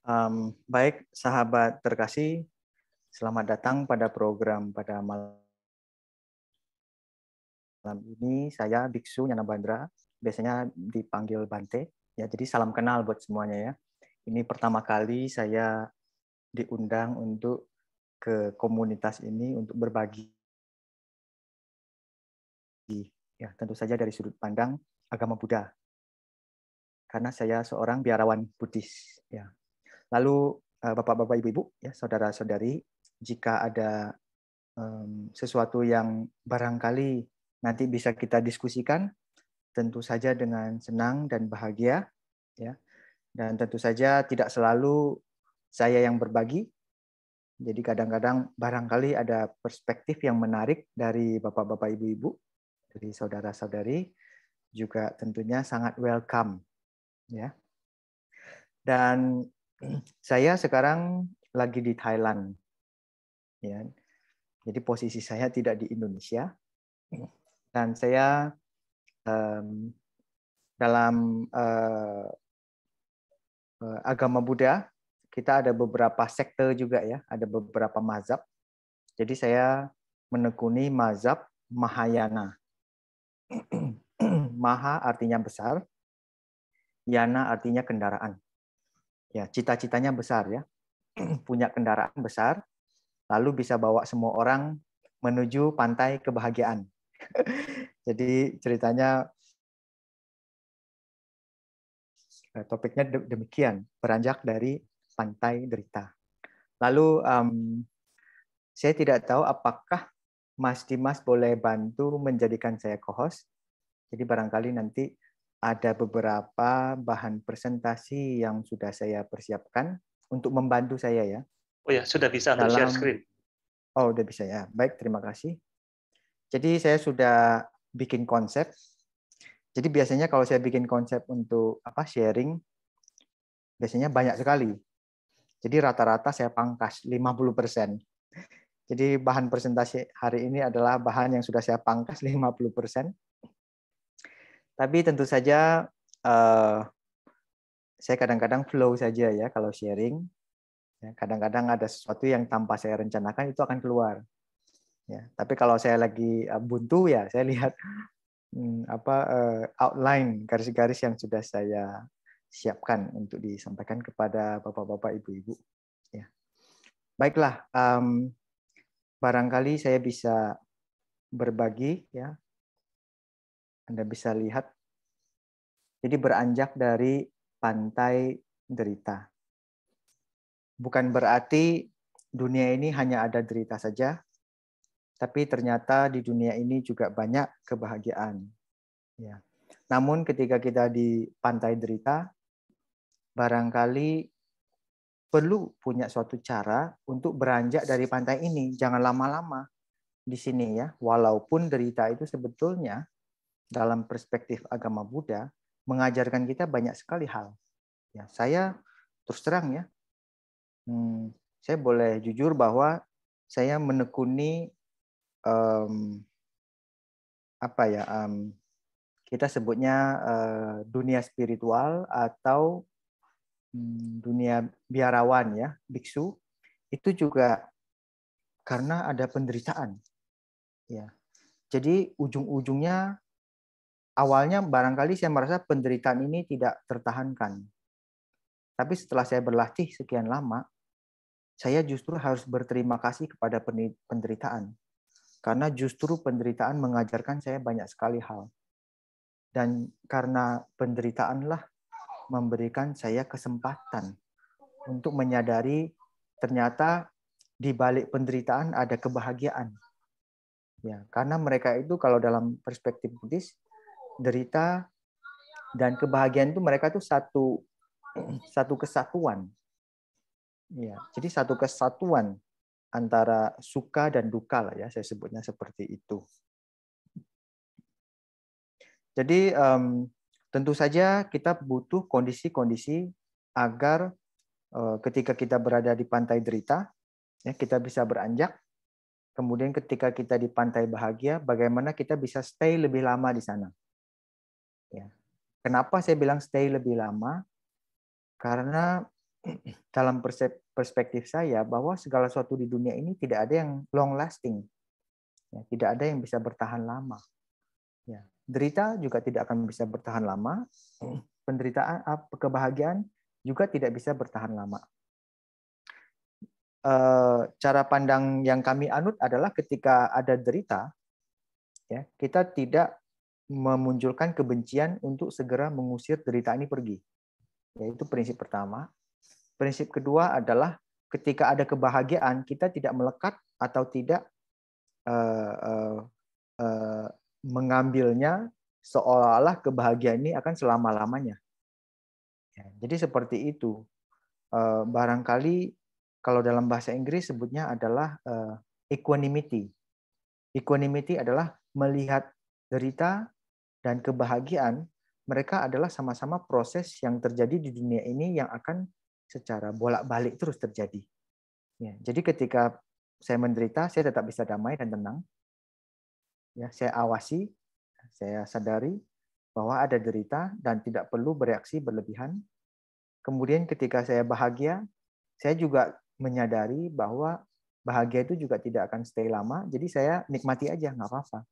Um, baik, sahabat terkasih, selamat datang pada program pada malam ini. Saya Biksu Nyana Bandra, biasanya dipanggil Bante. Ya, jadi salam kenal buat semuanya ya. Ini pertama kali saya diundang untuk ke komunitas ini untuk berbagi. Ya, tentu saja dari sudut pandang agama Buddha. Karena saya seorang biarawan Buddhis, ya, Lalu eh, Bapak-bapak, Ibu-ibu, ya saudara-saudari, jika ada um, sesuatu yang barangkali nanti bisa kita diskusikan, tentu saja dengan senang dan bahagia, ya. Dan tentu saja tidak selalu saya yang berbagi. Jadi kadang-kadang barangkali ada perspektif yang menarik dari Bapak-bapak, Ibu-ibu, dari saudara-saudari juga tentunya sangat welcome, ya. Dan saya sekarang lagi di Thailand. Ya. Jadi posisi saya tidak di Indonesia. Dan saya um, dalam uh, agama Buddha kita ada beberapa sektor juga ya, ada beberapa mazhab. Jadi saya menekuni mazhab Mahayana. Maha artinya besar, Yana artinya kendaraan ya cita-citanya besar ya punya kendaraan besar lalu bisa bawa semua orang menuju pantai kebahagiaan jadi ceritanya eh, topiknya demikian beranjak dari pantai derita lalu um, saya tidak tahu apakah Mas Dimas boleh bantu menjadikan saya co-host jadi barangkali nanti ada beberapa bahan presentasi yang sudah saya persiapkan untuk membantu saya ya. Oh ya, sudah bisa dalam... share screen. Oh, sudah bisa ya. Baik, terima kasih. Jadi saya sudah bikin konsep. Jadi biasanya kalau saya bikin konsep untuk apa sharing biasanya banyak sekali. Jadi rata-rata saya pangkas 50%. Jadi bahan presentasi hari ini adalah bahan yang sudah saya pangkas 50%. Tapi tentu saja uh, saya kadang-kadang flow saja ya kalau sharing. Ya, kadang-kadang ada sesuatu yang tanpa saya rencanakan itu akan keluar. Ya, tapi kalau saya lagi eh, buntu ya saya lihat hmm, apa uh, outline garis-garis yang sudah saya siapkan untuk disampaikan kepada bapak-bapak, ibu-ibu. Ya. Baiklah, um, barangkali saya bisa berbagi ya anda bisa lihat. Jadi beranjak dari pantai derita. Bukan berarti dunia ini hanya ada derita saja, tapi ternyata di dunia ini juga banyak kebahagiaan. Ya. Namun ketika kita di pantai derita, barangkali perlu punya suatu cara untuk beranjak dari pantai ini. Jangan lama-lama di sini ya. Walaupun derita itu sebetulnya dalam perspektif agama Buddha mengajarkan kita banyak sekali hal. Ya, saya terus terang ya, hmm, saya boleh jujur bahwa saya menekuni um, apa ya, um, kita sebutnya uh, dunia spiritual atau um, dunia biarawan ya, biksu itu juga karena ada penderitaan. Ya, jadi ujung-ujungnya awalnya barangkali saya merasa penderitaan ini tidak tertahankan. Tapi setelah saya berlatih sekian lama, saya justru harus berterima kasih kepada penderitaan. Karena justru penderitaan mengajarkan saya banyak sekali hal. Dan karena penderitaanlah memberikan saya kesempatan untuk menyadari ternyata di balik penderitaan ada kebahagiaan. Ya, karena mereka itu kalau dalam perspektif Buddhis derita dan kebahagiaan itu mereka tuh satu satu kesatuan. Ya, jadi satu kesatuan antara suka dan duka lah ya saya sebutnya seperti itu. Jadi um, tentu saja kita butuh kondisi-kondisi agar uh, ketika kita berada di pantai derita ya kita bisa beranjak. Kemudian ketika kita di pantai bahagia, bagaimana kita bisa stay lebih lama di sana? Ya. Kenapa saya bilang stay lebih lama? Karena dalam perspektif saya bahwa segala sesuatu di dunia ini tidak ada yang long lasting. Ya, tidak ada yang bisa bertahan lama. Ya, derita juga tidak akan bisa bertahan lama. Penderitaan kebahagiaan juga tidak bisa bertahan lama. E, cara pandang yang kami anut adalah ketika ada derita, ya, kita tidak memunculkan kebencian untuk segera mengusir derita ini pergi. Yaitu prinsip pertama. Prinsip kedua adalah ketika ada kebahagiaan kita tidak melekat atau tidak uh, uh, uh, mengambilnya seolah-olah kebahagiaan ini akan selama-lamanya. Ya, jadi seperti itu. Uh, barangkali kalau dalam bahasa Inggris sebutnya adalah uh, equanimity. Equanimity adalah melihat derita dan kebahagiaan mereka adalah sama-sama proses yang terjadi di dunia ini yang akan secara bolak-balik terus terjadi. Ya, jadi ketika saya menderita, saya tetap bisa damai dan tenang. Ya, saya awasi, saya sadari bahwa ada derita dan tidak perlu bereaksi berlebihan. Kemudian ketika saya bahagia, saya juga menyadari bahwa bahagia itu juga tidak akan stay lama. Jadi saya nikmati aja, nggak apa-apa.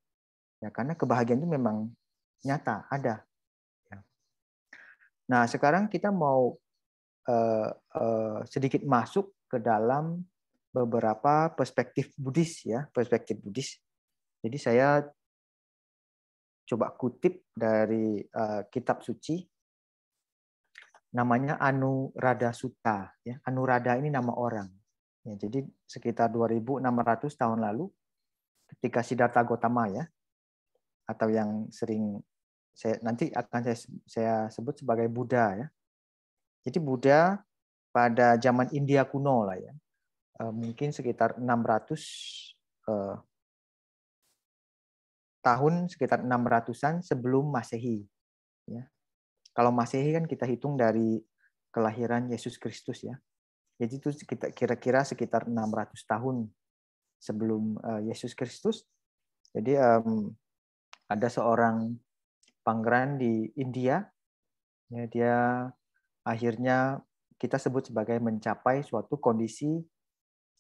Ya, karena kebahagiaan itu memang nyata ada. Ya. Nah sekarang kita mau eh, eh, sedikit masuk ke dalam beberapa perspektif Buddhis ya perspektif Buddhis. Jadi saya coba kutip dari eh, kitab suci namanya Anuradha Sutta ya. Anuradha ini nama orang. Ya, jadi sekitar 2600 tahun lalu ketika Siddhartha Gautama ya atau yang sering saya nanti akan saya, saya sebut sebagai Buddha ya. Jadi Buddha pada zaman India kuno lah ya. Eh, mungkin sekitar 600 eh, tahun sekitar 600-an sebelum Masehi ya. Kalau Masehi kan kita hitung dari kelahiran Yesus Kristus ya. Jadi itu kita kira-kira sekitar 600 tahun sebelum eh, Yesus Kristus. Jadi ada seorang pangeran di India ya dia akhirnya kita sebut sebagai mencapai suatu kondisi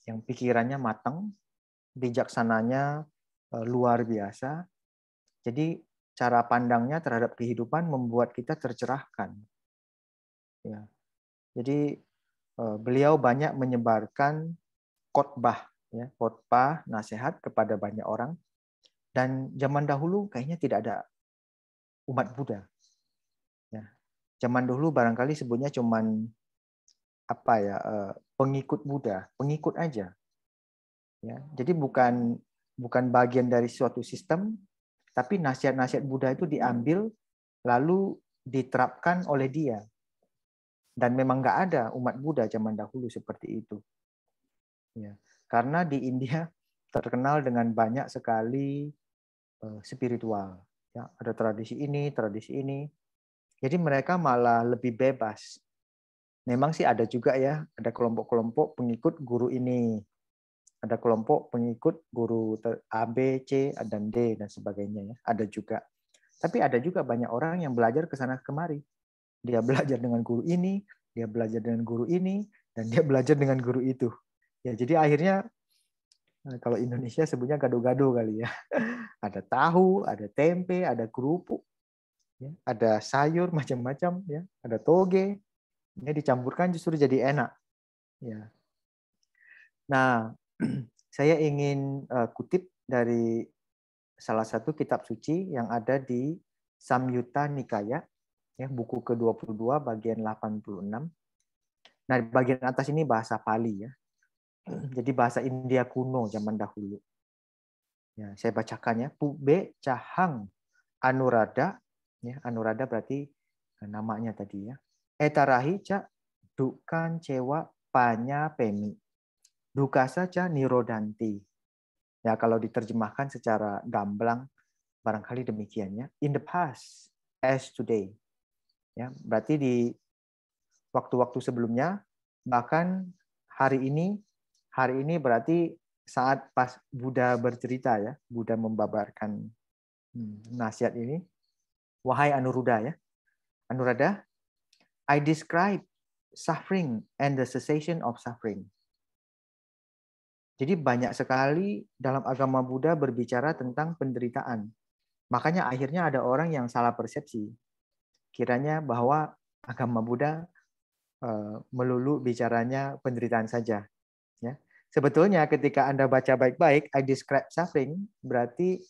yang pikirannya matang bijaksananya e, luar biasa jadi cara pandangnya terhadap kehidupan membuat kita tercerahkan ya jadi e, beliau banyak menyebarkan khotbah ya khotbah nasihat kepada banyak orang dan zaman dahulu kayaknya tidak ada umat Buddha. Ya. Zaman dahulu barangkali sebutnya cuman apa ya eh, pengikut Buddha, pengikut aja. Ya, jadi bukan bukan bagian dari suatu sistem, tapi nasihat-nasihat Buddha itu diambil lalu diterapkan oleh dia. Dan memang nggak ada umat Buddha zaman dahulu seperti itu. Ya, karena di India terkenal dengan banyak sekali Eh, spiritual. Ya, ada tradisi ini, tradisi ini. Jadi mereka malah lebih bebas. Memang sih ada juga ya, ada kelompok-kelompok pengikut guru ini. Ada kelompok pengikut guru A, B, C, dan D, dan sebagainya. Ya. Ada juga. Tapi ada juga banyak orang yang belajar ke sana kemari. Dia belajar dengan guru ini, dia belajar dengan guru ini, dan dia belajar dengan guru itu. Ya, jadi akhirnya Eh, kalau Indonesia sebutnya gado-gado kali ya. ada tahu, ada tempe, ada kerupuk, ya. ada sayur macam-macam, ya, ada toge. Ini ya, dicampurkan justru jadi enak. Ya. Nah, saya ingin eh, kutip dari salah satu kitab suci yang ada di Samyuta Nikaya, ya, buku ke-22 bagian 86. Nah, bagian atas ini bahasa Pali ya. Jadi bahasa India kuno zaman dahulu. Ya, saya bacakannya. Pube Cahang Anurada. Ya, Anurada berarti eh, namanya tadi ya. Etarahi ca dukan cewa panya pemi. Dukasa ca nirodanti. Ya, kalau diterjemahkan secara gamblang barangkali demikiannya. In the past as today. Ya, berarti di waktu-waktu sebelumnya bahkan hari ini hari ini berarti saat pas Buddha bercerita ya, Buddha membabarkan hmm, nasihat ini. Wahai Anuruddha ya. Anuruddha, I describe suffering and the cessation of suffering. Jadi banyak sekali dalam agama Buddha berbicara tentang penderitaan. Makanya akhirnya ada orang yang salah persepsi. Kiranya bahwa agama Buddha eh, melulu bicaranya penderitaan saja. Sebetulnya ketika Anda baca baik-baik, I describe suffering, berarti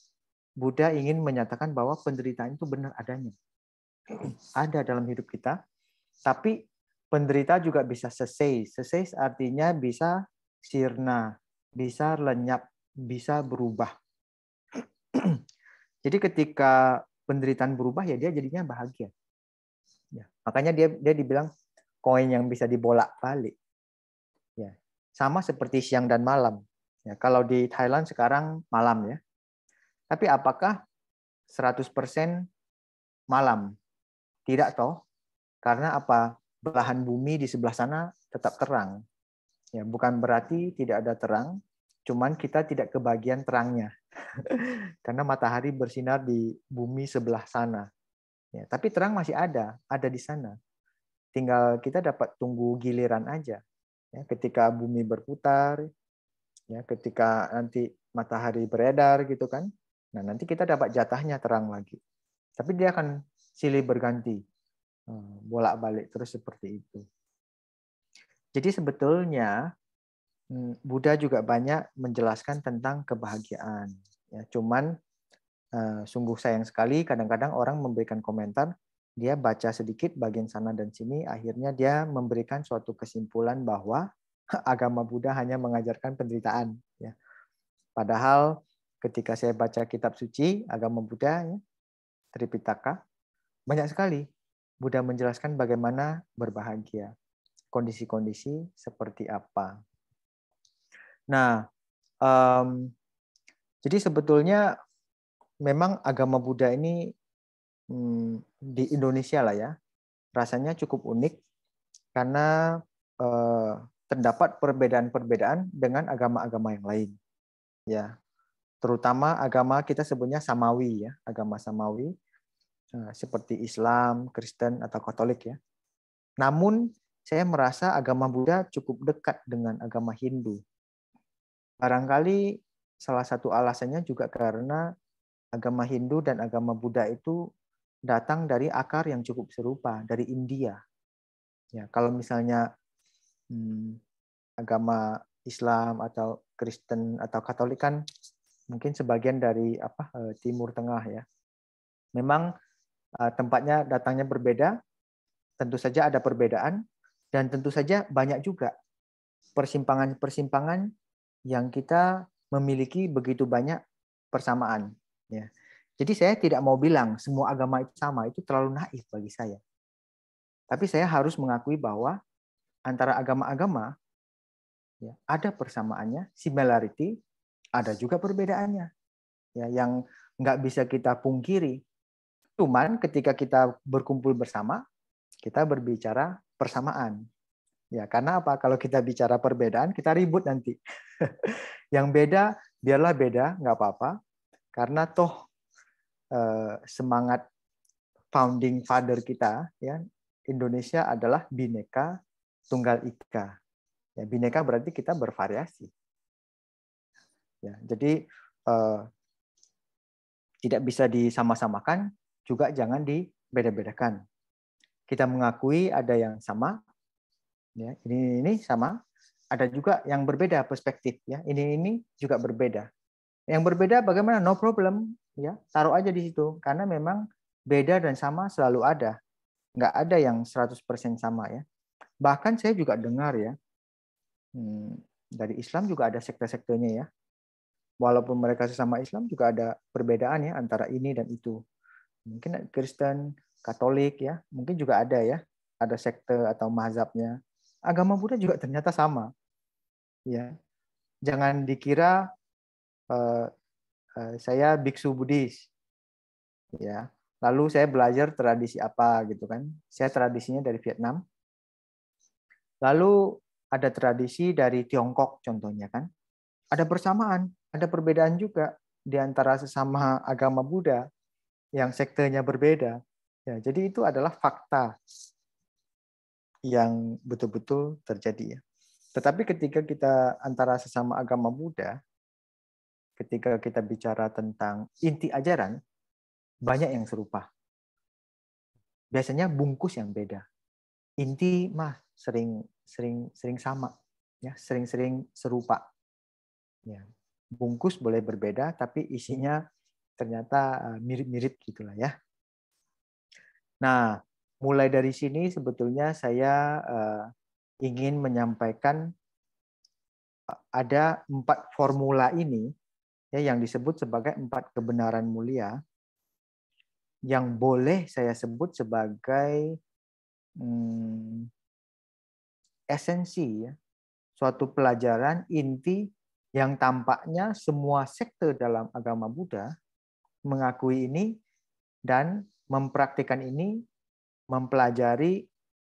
Buddha ingin menyatakan bahwa penderitaan itu benar adanya. Ada dalam hidup kita, tapi penderita juga bisa selesai. Selesai artinya bisa sirna, bisa lenyap, bisa berubah. Jadi ketika penderitaan berubah ya dia jadinya bahagia. Ya, makanya dia dia dibilang koin yang bisa dibolak balik. Ya, sama seperti siang dan malam. Ya, kalau di Thailand sekarang malam ya. Tapi apakah 100% malam? Tidak toh. Karena apa? Belahan bumi di sebelah sana tetap terang. Ya, bukan berarti tidak ada terang, cuman kita tidak kebagian terangnya. Karena matahari bersinar di bumi sebelah sana. Ya, tapi terang masih ada, ada di sana. Tinggal kita dapat tunggu giliran aja ya, ketika bumi berputar, ya, ketika nanti matahari beredar gitu kan. Nah nanti kita dapat jatahnya terang lagi. Tapi dia akan silih berganti, hmm, bolak-balik terus seperti itu. Jadi sebetulnya hmm, Buddha juga banyak menjelaskan tentang kebahagiaan. Ya, cuman eh, sungguh sayang sekali kadang-kadang orang memberikan komentar dia baca sedikit bagian sana dan sini, akhirnya dia memberikan suatu kesimpulan bahwa agama Buddha hanya mengajarkan penderitaan. Ya. Padahal ketika saya baca kitab suci agama Buddha, ya, Tripitaka, banyak sekali Buddha menjelaskan bagaimana berbahagia, kondisi-kondisi seperti apa. Nah, um, jadi sebetulnya memang agama Buddha ini Hmm, di Indonesia lah ya rasanya cukup unik karena eh, terdapat perbedaan-perbedaan dengan agama-agama yang lain ya terutama agama kita sebutnya samawi ya agama samawi eh, seperti Islam Kristen atau Katolik ya namun saya merasa agama Buddha cukup dekat dengan agama Hindu barangkali salah satu alasannya juga karena agama Hindu dan agama Buddha itu datang dari akar yang cukup serupa dari India. Ya, kalau misalnya hmm, agama Islam atau Kristen atau Katolik kan mungkin sebagian dari apa e, Timur Tengah ya. Memang e, tempatnya datangnya berbeda, tentu saja ada perbedaan dan tentu saja banyak juga persimpangan-persimpangan yang kita memiliki begitu banyak persamaan ya. Jadi saya tidak mau bilang semua agama itu sama, itu terlalu naif bagi saya. Tapi saya harus mengakui bahwa antara agama-agama ya, ada persamaannya, similarity, ada juga perbedaannya. Ya, yang nggak bisa kita pungkiri. Cuman ketika kita berkumpul bersama, kita berbicara persamaan. Ya, karena apa? Kalau kita bicara perbedaan, kita ribut nanti. yang beda, biarlah beda, nggak apa-apa. Karena toh Eh, semangat founding father kita ya Indonesia adalah bineka tunggal ika. Ya, bineka berarti kita bervariasi. Ya, jadi eh, tidak bisa disama-samakan, juga jangan dibeda-bedakan. Kita mengakui ada yang sama, ya, ini ini sama, ada juga yang berbeda perspektif, ya, ini ini juga berbeda. Yang berbeda bagaimana? No problem, ya taruh aja di situ karena memang beda dan sama selalu ada nggak ada yang 100% sama ya bahkan saya juga dengar ya hmm, dari Islam juga ada sekte-sektenya ya walaupun mereka sesama Islam juga ada perbedaan ya antara ini dan itu mungkin Kristen Katolik ya mungkin juga ada ya ada sekte atau mazhabnya agama Buddha juga ternyata sama ya jangan dikira eh, Eh, saya biksu Buddhis. Ya. Lalu saya belajar tradisi apa gitu kan. Saya tradisinya dari Vietnam. Lalu ada tradisi dari Tiongkok contohnya kan. Ada persamaan, ada perbedaan juga di antara sesama agama Buddha yang sektenya berbeda. Ya, jadi itu adalah fakta yang betul-betul terjadi ya. Tetapi ketika kita antara sesama agama Buddha, ketika kita bicara tentang inti ajaran, banyak yang serupa. Biasanya bungkus yang beda. Inti mah sering sering sering sama, ya sering-sering serupa. Ya, bungkus boleh berbeda, tapi isinya ternyata eh, mirip-mirip gitulah ya. Nah, mulai dari sini sebetulnya saya eh, ingin menyampaikan eh, ada empat formula ini ya yang disebut sebagai empat kebenaran mulia yang boleh saya sebut sebagai hmm, esensi ya suatu pelajaran inti yang tampaknya semua sekte dalam agama Buddha mengakui ini dan mempraktikkan ini mempelajari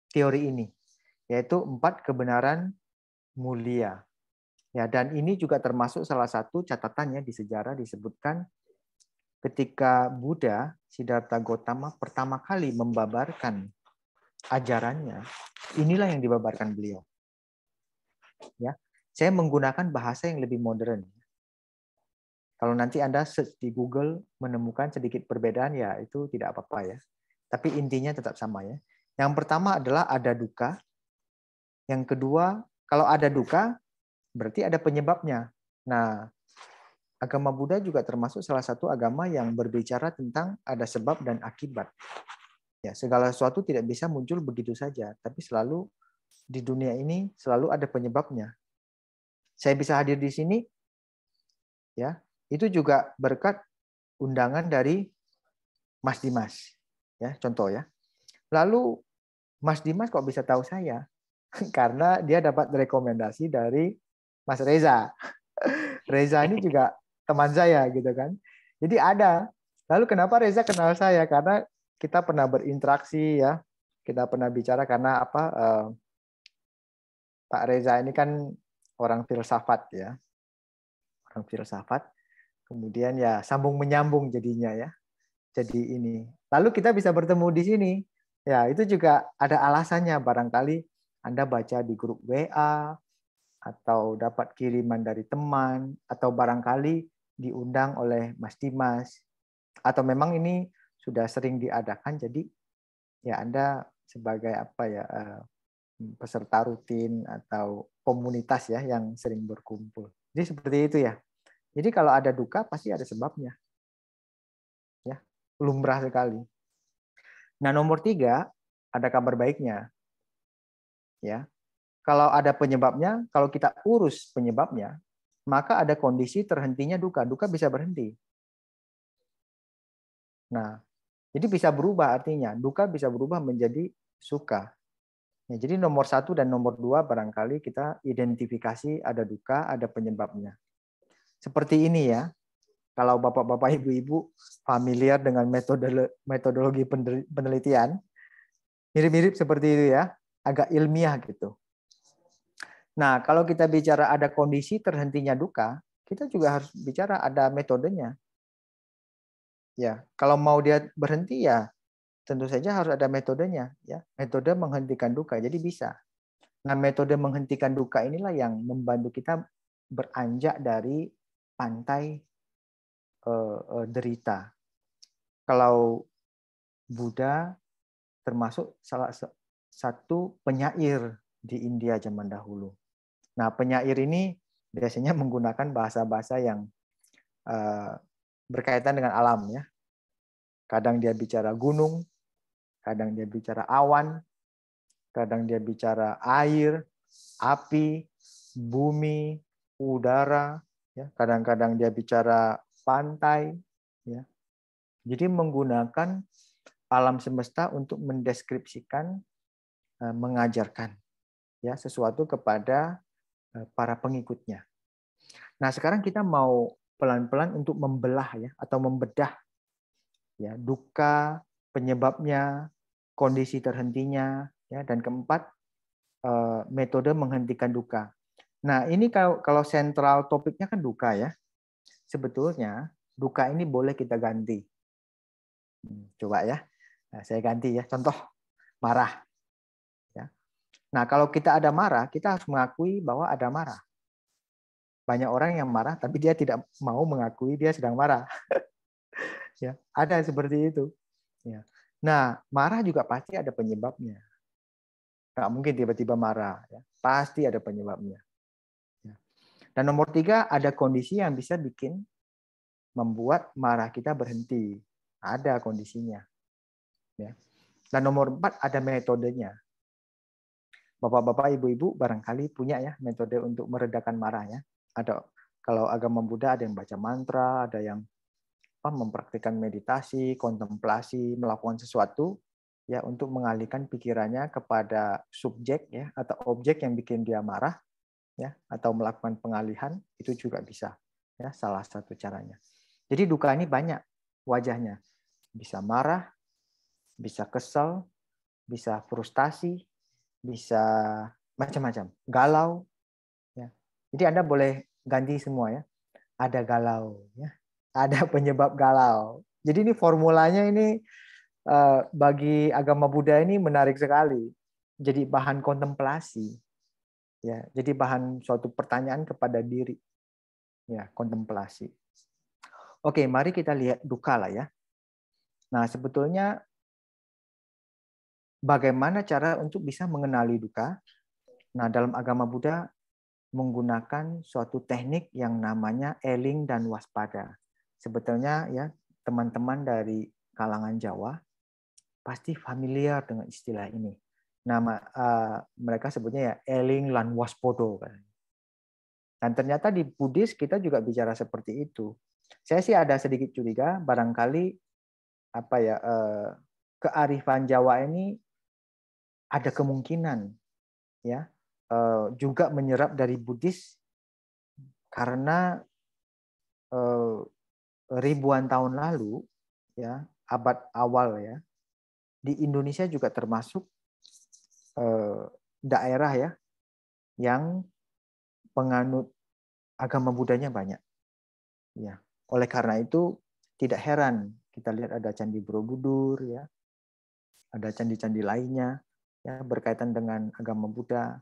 teori ini yaitu empat kebenaran mulia Ya, dan ini juga termasuk salah satu catatannya di sejarah disebutkan ketika Buddha Siddhartha Gautama pertama kali membabarkan ajarannya, inilah yang dibabarkan beliau. Ya, saya menggunakan bahasa yang lebih modern. Kalau nanti Anda search di Google menemukan sedikit perbedaan ya itu tidak apa-apa ya. Tapi intinya tetap sama ya. Yang pertama adalah ada duka. Yang kedua, kalau ada duka, Berarti ada penyebabnya. Nah, agama Buddha juga termasuk salah satu agama yang berbicara tentang ada sebab dan akibat. Ya, segala sesuatu tidak bisa muncul begitu saja, tapi selalu di dunia ini selalu ada penyebabnya. Saya bisa hadir di sini ya, itu juga berkat undangan dari Mas Dimas. Ya, contoh ya. Lalu Mas Dimas kok bisa tahu saya? Karena dia dapat rekomendasi dari Mas Reza. Reza ini juga teman saya gitu kan. Jadi ada. Lalu kenapa Reza kenal saya? Karena kita pernah berinteraksi ya. Kita pernah bicara karena apa eh, Pak Reza ini kan orang filsafat ya. Orang filsafat. Kemudian ya sambung menyambung jadinya ya. Jadi ini. Lalu kita bisa bertemu di sini. Ya, itu juga ada alasannya barangkali Anda baca di grup WA, atau dapat kiriman dari teman atau barangkali diundang oleh Mas Dimas atau memang ini sudah sering diadakan jadi ya Anda sebagai apa ya eh, peserta rutin atau komunitas ya yang sering berkumpul. Jadi seperti itu ya. Jadi kalau ada duka pasti ada sebabnya. Ya, lumrah sekali. Nah nomor tiga ada kabar baiknya. Ya, kalau ada penyebabnya, kalau kita urus penyebabnya, maka ada kondisi terhentinya duka. Duka bisa berhenti. Nah, jadi bisa berubah artinya. Duka bisa berubah menjadi suka. Ya, jadi nomor satu dan nomor dua barangkali kita identifikasi ada duka, ada penyebabnya. Seperti ini ya, kalau bapak-bapak ibu-ibu familiar dengan metode metodologi penelitian, mirip-mirip seperti itu ya, agak ilmiah gitu. Nah, kalau kita bicara ada kondisi terhentinya duka, kita juga harus bicara ada metodenya. Ya, kalau mau dia berhenti ya tentu saja harus ada metodenya ya. Metode menghentikan duka. Jadi bisa. Nah, metode menghentikan duka inilah yang membantu kita beranjak dari pantai eh, eh, derita. Kalau Buddha termasuk salah satu penyair di India zaman dahulu. Nah, penyair ini biasanya menggunakan bahasa-bahasa yang uh, berkaitan dengan alam ya. Kadang dia bicara gunung, kadang dia bicara awan, kadang dia bicara air, api, bumi, udara, ya. Kadang-kadang dia bicara pantai, ya. Jadi menggunakan alam semesta untuk mendeskripsikan, eh, mengajarkan ya sesuatu kepada Eh, para pengikutnya. Nah, sekarang kita mau pelan-pelan untuk membelah ya atau membedah ya duka, penyebabnya, kondisi terhentinya ya dan keempat eh, metode menghentikan duka. Nah, ini kalau kalau sentral topiknya kan duka ya. Sebetulnya duka ini boleh kita ganti. Hmm, coba ya. Nah, saya ganti ya. Contoh marah. Nah, kalau kita ada marah, kita harus mengakui bahwa ada marah. Banyak orang yang marah, tapi dia tidak mau mengakui dia sedang marah. ya, ada seperti itu. Ya. Nah, marah juga pasti ada penyebabnya. Nggak mungkin tiba-tiba marah. Ya. Pasti ada penyebabnya. Ya. Dan nomor tiga, ada kondisi yang bisa bikin membuat marah kita berhenti. Ada kondisinya. Ya. Dan nomor empat, ada metodenya Bapak-bapak, ibu-ibu barangkali punya ya metode untuk meredakan marahnya. Ada kalau agama Buddha ada yang baca mantra, ada yang apa, mempraktikkan meditasi, kontemplasi, melakukan sesuatu ya untuk mengalihkan pikirannya kepada subjek ya atau objek yang bikin dia marah ya atau melakukan pengalihan itu juga bisa ya salah satu caranya. Jadi duka ini banyak wajahnya. Bisa marah, bisa kesel, bisa frustasi, bisa macam-macam galau ya jadi anda boleh ganti semua ya ada galau ya ada penyebab galau jadi ini formulanya ini eh, bagi agama Buddha ini menarik sekali jadi bahan kontemplasi ya jadi bahan suatu pertanyaan kepada diri ya kontemplasi oke mari kita lihat duka lah ya nah sebetulnya bagaimana cara untuk bisa mengenali duka? Nah, dalam agama Buddha menggunakan suatu teknik yang namanya eling dan waspada. Sebetulnya ya teman-teman dari kalangan Jawa pasti familiar dengan istilah ini. Nama uh, mereka sebutnya ya eling lan waspodo. Dan ternyata di Buddhis kita juga bicara seperti itu. Saya sih ada sedikit curiga barangkali apa ya eh, kearifan Jawa ini ada kemungkinan ya eh, juga menyerap dari Buddhis karena eh, ribuan tahun lalu ya abad awal ya di Indonesia juga termasuk eh, daerah ya yang penganut agama Budanya banyak ya oleh karena itu tidak heran kita lihat ada candi Borobudur ya ada candi-candi lainnya ya berkaitan dengan agama Buddha.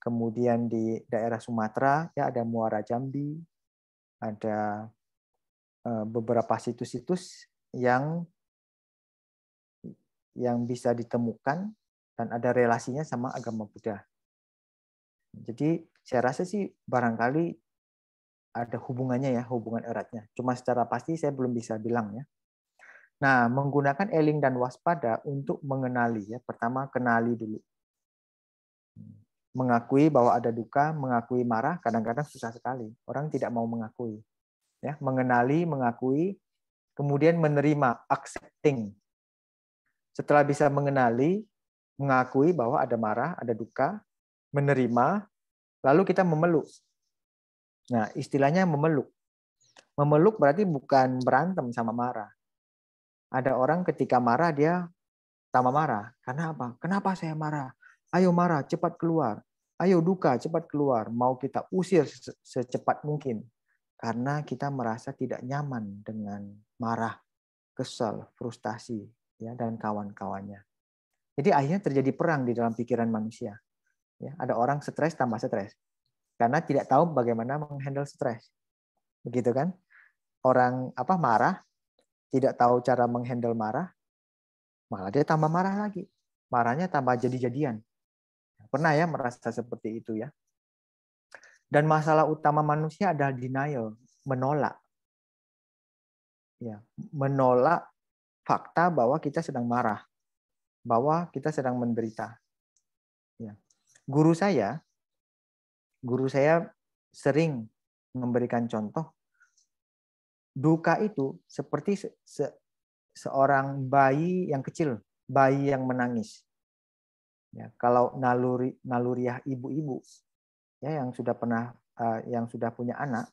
Kemudian di daerah Sumatera ya ada Muara Jambi, ada eh, beberapa situs-situs yang yang bisa ditemukan dan ada relasinya sama agama Buddha. Jadi saya rasa sih barangkali ada hubungannya ya, hubungan eratnya. Cuma secara pasti saya belum bisa bilang ya. Nah, menggunakan eling dan waspada untuk mengenali ya. Pertama kenali dulu. Mengakui bahwa ada duka, mengakui marah kadang-kadang susah sekali. Orang tidak mau mengakui. Ya, mengenali, mengakui, kemudian menerima, accepting. Setelah bisa mengenali, mengakui bahwa ada marah, ada duka, menerima, lalu kita memeluk. Nah, istilahnya memeluk. Memeluk berarti bukan berantem sama marah, ada orang ketika marah dia tambah marah. Karena apa? Kenapa saya marah? Ayo marah, cepat keluar. Ayo duka, cepat keluar. Mau kita usir secepat mungkin. Karena kita merasa tidak nyaman dengan marah, kesal, frustasi, ya dan kawan-kawannya. Jadi akhirnya terjadi perang di dalam pikiran manusia. Ya, ada orang stres tambah stres karena tidak tahu bagaimana menghandle stres begitu kan orang apa marah tidak tahu cara menghandle marah, malah dia tambah marah lagi. Marahnya tambah jadi-jadian. Pernah ya merasa seperti itu ya. Dan masalah utama manusia adalah denial, menolak. Ya, menolak fakta bahwa kita sedang marah, bahwa kita sedang menderita. Ya. Guru saya, guru saya sering memberikan contoh duka itu seperti se se seorang bayi yang kecil, bayi yang menangis. Ya, kalau naluri naluriah ibu-ibu ya yang sudah pernah uh, yang sudah punya anak,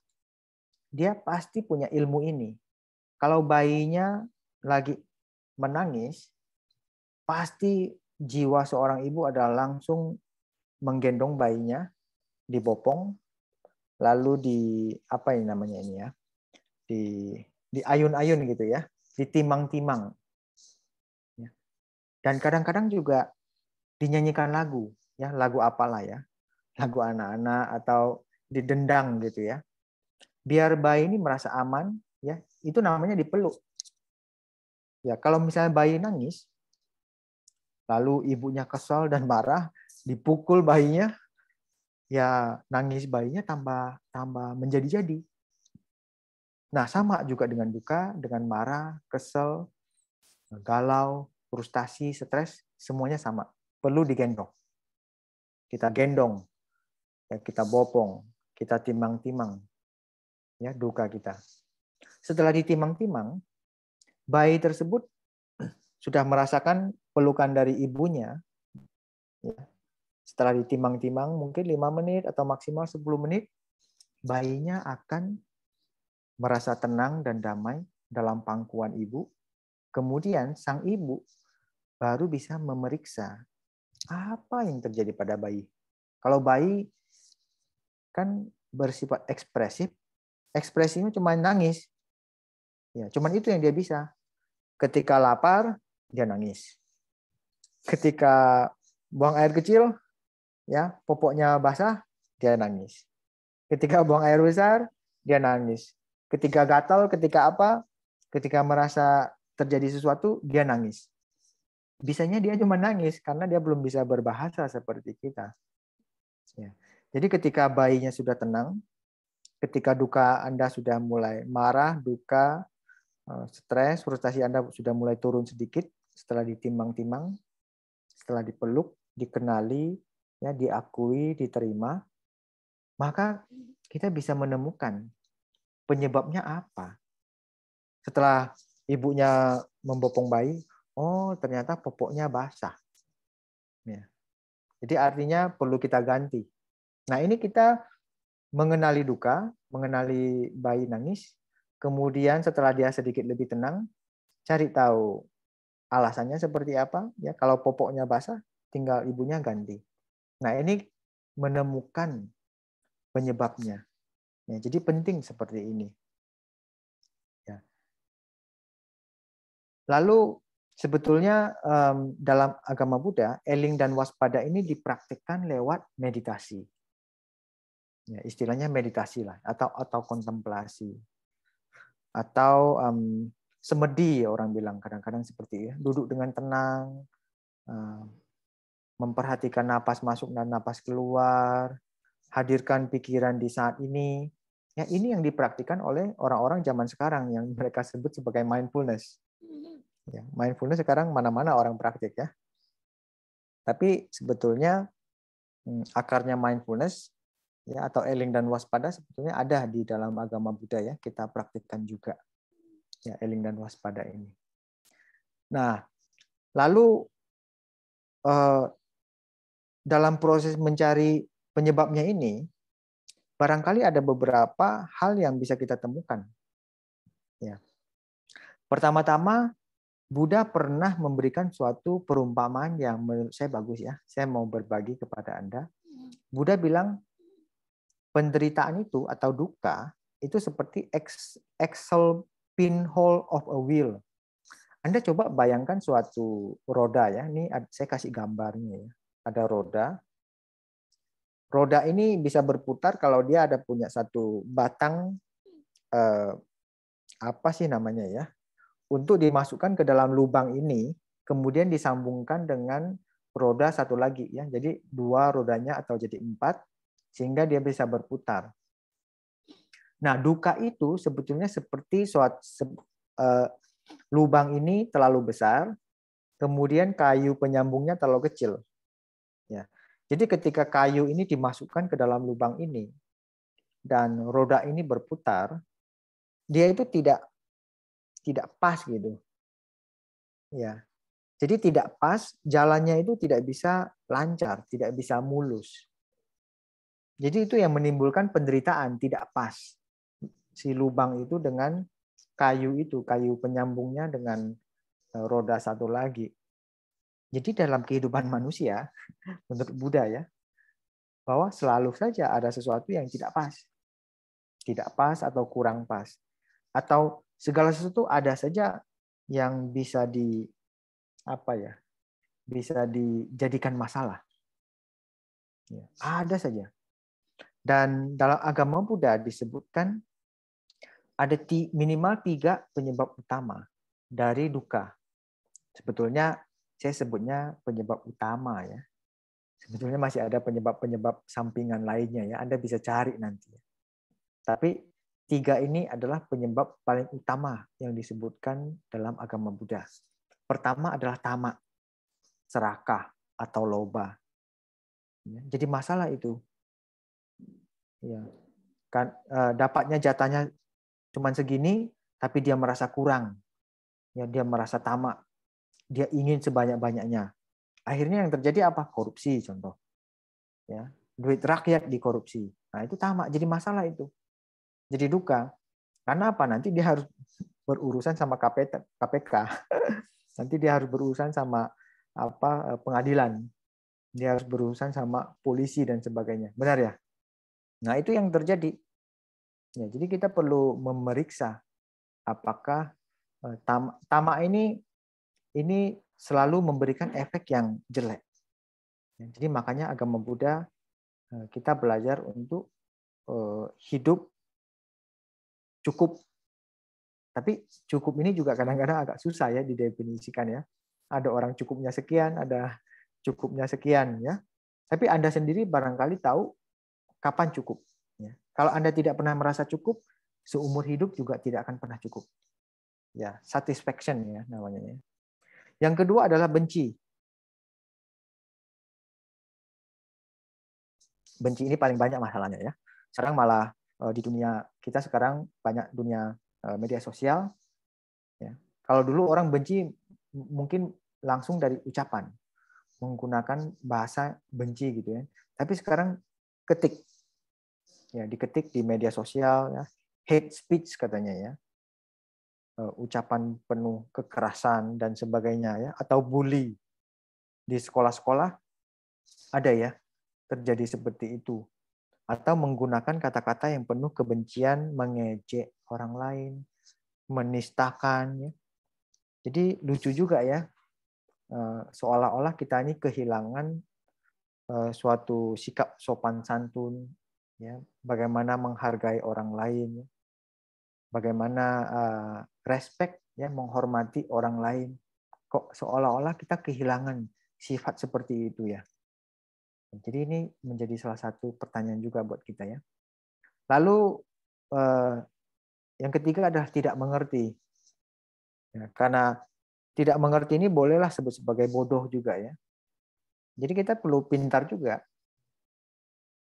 dia pasti punya ilmu ini. Kalau bayinya lagi menangis, pasti jiwa seorang ibu adalah langsung menggendong bayinya, dibopong, lalu di apa ini namanya ini ya, di di ayun-ayun gitu ya, ditimang-timang. Ya. Dan kadang-kadang juga dinyanyikan lagu, ya lagu apalah ya, lagu anak-anak atau didendang gitu ya. Biar bayi ini merasa aman, ya itu namanya dipeluk. Ya kalau misalnya bayi nangis, lalu ibunya kesal dan marah, dipukul bayinya, ya nangis bayinya tambah tambah menjadi-jadi Nah, sama juga dengan duka, dengan marah, kesel, galau, frustasi, stres, semuanya sama. Perlu digendong. Kita gendong, ya, kita bopong, kita timang-timang, ya duka kita. Setelah ditimang-timang, bayi tersebut sudah merasakan pelukan dari ibunya. Ya. Setelah ditimang-timang, mungkin 5 menit atau maksimal 10 menit, bayinya akan merasa tenang dan damai dalam pangkuan ibu. Kemudian sang ibu baru bisa memeriksa apa yang terjadi pada bayi. Kalau bayi kan bersifat ekspresif, ekspresinya cuma nangis. Ya, cuma itu yang dia bisa. Ketika lapar, dia nangis. Ketika buang air kecil, ya, popoknya basah, dia nangis. Ketika buang air besar, dia nangis. Ketika gatal, ketika apa, ketika merasa terjadi sesuatu, dia nangis. Bisanya dia cuma nangis karena dia belum bisa berbahasa seperti kita. Ya. Jadi ketika bayinya sudah tenang, ketika duka Anda sudah mulai marah, duka, eh, stres, frustasi Anda sudah mulai turun sedikit setelah ditimbang-timbang, setelah dipeluk, dikenali, ya diakui, diterima, maka kita bisa menemukan penyebabnya apa. Setelah ibunya membopong bayi, oh ternyata popoknya basah. Ya. Jadi artinya perlu kita ganti. Nah ini kita mengenali duka, mengenali bayi nangis, kemudian setelah dia sedikit lebih tenang, cari tahu alasannya seperti apa. Ya kalau popoknya basah, tinggal ibunya ganti. Nah ini menemukan penyebabnya. Ya, jadi penting seperti ini. Ya. Lalu sebetulnya um, dalam agama Buddha, eling dan waspada ini dipraktikkan lewat meditasi. Ya, istilahnya meditasi lah, atau atau kontemplasi, atau um, semedi orang bilang kadang-kadang seperti ya, duduk dengan tenang, um, memperhatikan napas masuk dan napas keluar, hadirkan pikiran di saat ini. Ya, ini yang dipraktikkan oleh orang-orang zaman sekarang yang mereka sebut sebagai mindfulness. Mm-hmm. Ya, mindfulness sekarang mana-mana orang praktik ya. Tapi sebetulnya hmm, akarnya mindfulness ya atau eling dan waspada sebetulnya ada di dalam agama Buddha ya kita praktikkan juga ya eling dan waspada ini. Nah, lalu eh, dalam proses mencari Penyebabnya ini barangkali ada beberapa hal yang bisa kita temukan. Ya. Pertama-tama Buddha pernah memberikan suatu perumpamaan yang menurut saya bagus ya. Saya mau berbagi kepada Anda. Buddha bilang penderitaan itu atau duka itu seperti axle pinhole of a wheel. Anda coba bayangkan suatu roda ya. Ini saya kasih gambarnya ya. Ada roda, roda ini bisa berputar kalau dia ada punya satu batang eh, apa sih namanya ya untuk dimasukkan ke dalam lubang ini kemudian disambungkan dengan roda satu lagi ya jadi dua rodanya atau jadi empat sehingga dia bisa berputar nah duka itu sebetulnya seperti suatu se, eh, lubang ini terlalu besar kemudian kayu penyambungnya terlalu kecil ya jadi ketika kayu ini dimasukkan ke dalam lubang ini dan roda ini berputar, dia itu tidak tidak pas gitu. Ya. Jadi tidak pas, jalannya itu tidak bisa lancar, tidak bisa mulus. Jadi itu yang menimbulkan penderitaan, tidak pas. Si lubang itu dengan kayu itu, kayu penyambungnya dengan eh, roda satu lagi. Jadi dalam kehidupan manusia, menurut Buddha ya, bahwa selalu saja ada sesuatu yang tidak pas. Tidak pas atau kurang pas. Atau segala sesuatu ada saja yang bisa di apa ya? Bisa dijadikan masalah. Ya, ada saja. Dan dalam agama Buddha disebutkan ada minimal tiga penyebab utama dari duka. Sebetulnya saya sebutnya penyebab utama ya. Sebetulnya masih ada penyebab-penyebab sampingan lainnya ya. Anda bisa cari nanti. Ya. Tapi tiga ini adalah penyebab paling utama yang disebutkan dalam agama Buddha. Pertama adalah tamak, serakah atau loba. Ya, jadi masalah itu. Ya. Kan e, dapatnya jatahnya cuma segini tapi dia merasa kurang. Ya dia merasa tamak dia ingin sebanyak-banyaknya. Akhirnya yang terjadi apa? Korupsi contoh. Ya, duit rakyat dikorupsi. Nah, itu tamak jadi masalah itu. Jadi duka. Karena apa? Nanti dia harus berurusan sama KPK. Nanti dia harus berurusan sama apa eh, pengadilan. Dia harus berurusan sama polisi dan sebagainya. Benar ya? Nah, itu yang terjadi. Ya, jadi kita perlu memeriksa apakah eh, tamak ini ini selalu memberikan efek yang jelek. Ya, jadi makanya agama Buddha e, kita belajar untuk e, hidup cukup. Tapi cukup ini juga kadang-kadang agak susah ya didefinisikan ya. Ada orang cukupnya sekian, ada cukupnya sekian ya. Tapi Anda sendiri barangkali tahu kapan cukup. Ya. Kalau Anda tidak pernah merasa cukup, seumur hidup juga tidak akan pernah cukup. Ya, satisfaction ya namanya. Ya. Yang kedua adalah benci. Benci ini paling banyak masalahnya ya. Sekarang malah eh, di dunia kita sekarang banyak dunia eh, media sosial. Ya. Kalau dulu orang benci mungkin langsung dari ucapan menggunakan bahasa benci gitu ya. Tapi sekarang ketik ya diketik di media sosial ya hate speech katanya ya Eh, ucapan penuh kekerasan dan sebagainya ya atau bully di sekolah-sekolah ada ya terjadi seperti itu atau menggunakan kata-kata yang penuh kebencian, mengejek orang lain, menistakan ya. Jadi lucu juga ya eh, seolah-olah kita ini kehilangan eh, suatu sikap sopan santun ya, bagaimana menghargai orang lain ya bagaimana uh, respect ya menghormati orang lain kok seolah-olah kita kehilangan sifat seperti itu ya jadi ini menjadi salah satu pertanyaan juga buat kita ya lalu uh, yang ketiga adalah tidak mengerti ya, karena tidak mengerti ini bolehlah sebut sebagai bodoh juga ya jadi kita perlu pintar juga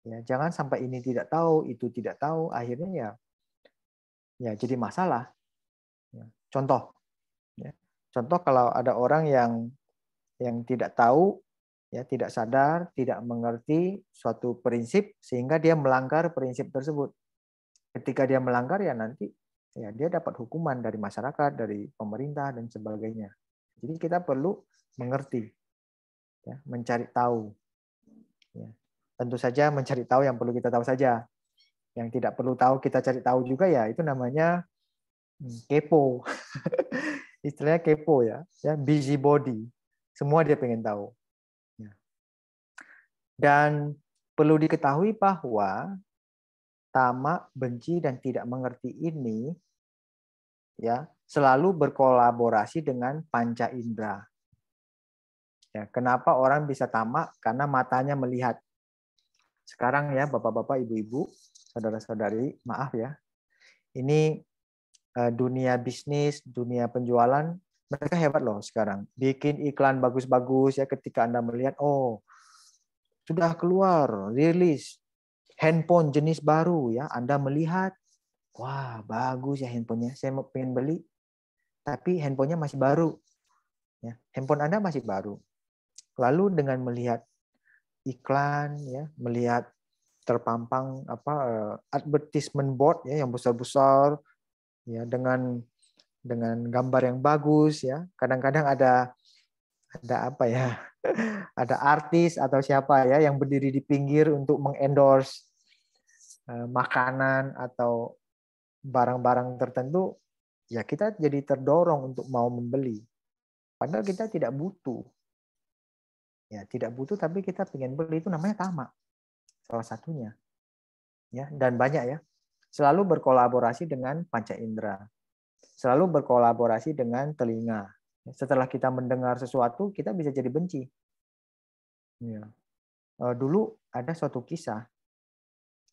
ya jangan sampai ini tidak tahu itu tidak tahu akhirnya ya ya jadi masalah. Ya, contoh, ya. contoh kalau ada orang yang yang tidak tahu, ya tidak sadar, tidak mengerti suatu prinsip sehingga dia melanggar prinsip tersebut. Ketika dia melanggar ya nanti ya dia dapat hukuman dari masyarakat, dari pemerintah dan sebagainya. Jadi kita perlu mengerti, ya, mencari tahu. Ya. Tentu saja mencari tahu yang perlu kita tahu saja, yang tidak perlu tahu kita cari tahu juga ya itu namanya hmm, kepo istilahnya kepo ya ya busybody semua dia pengen tahu ya. dan perlu diketahui bahwa tamak benci dan tidak mengerti ini ya selalu berkolaborasi dengan panca indera ya kenapa orang bisa tamak karena matanya melihat sekarang ya bapak-bapak ibu-ibu saudara-saudari, maaf ya. Ini eh, dunia bisnis, dunia penjualan, mereka hebat loh sekarang. Bikin iklan bagus-bagus ya ketika Anda melihat, oh sudah keluar, rilis handphone jenis baru ya. Anda melihat, wah bagus ya handphonenya, saya mau pengen beli. Tapi handphonenya masih baru. Ya, handphone Anda masih baru. Lalu dengan melihat iklan ya, melihat terpampang apa eh, advertisement board ya yang besar-besar ya dengan dengan gambar yang bagus ya. Kadang-kadang ada ada apa ya? ada artis atau siapa ya yang berdiri di pinggir untuk mengendorse eh, makanan atau barang-barang tertentu, ya kita jadi terdorong untuk mau membeli. Padahal kita tidak butuh. Ya, tidak butuh tapi kita ingin beli itu namanya tamak salah satunya. Ya, dan banyak ya. Selalu berkolaborasi dengan panca indera. Selalu berkolaborasi dengan telinga. Setelah kita mendengar sesuatu, kita bisa jadi benci. Ya. E, dulu ada suatu kisah.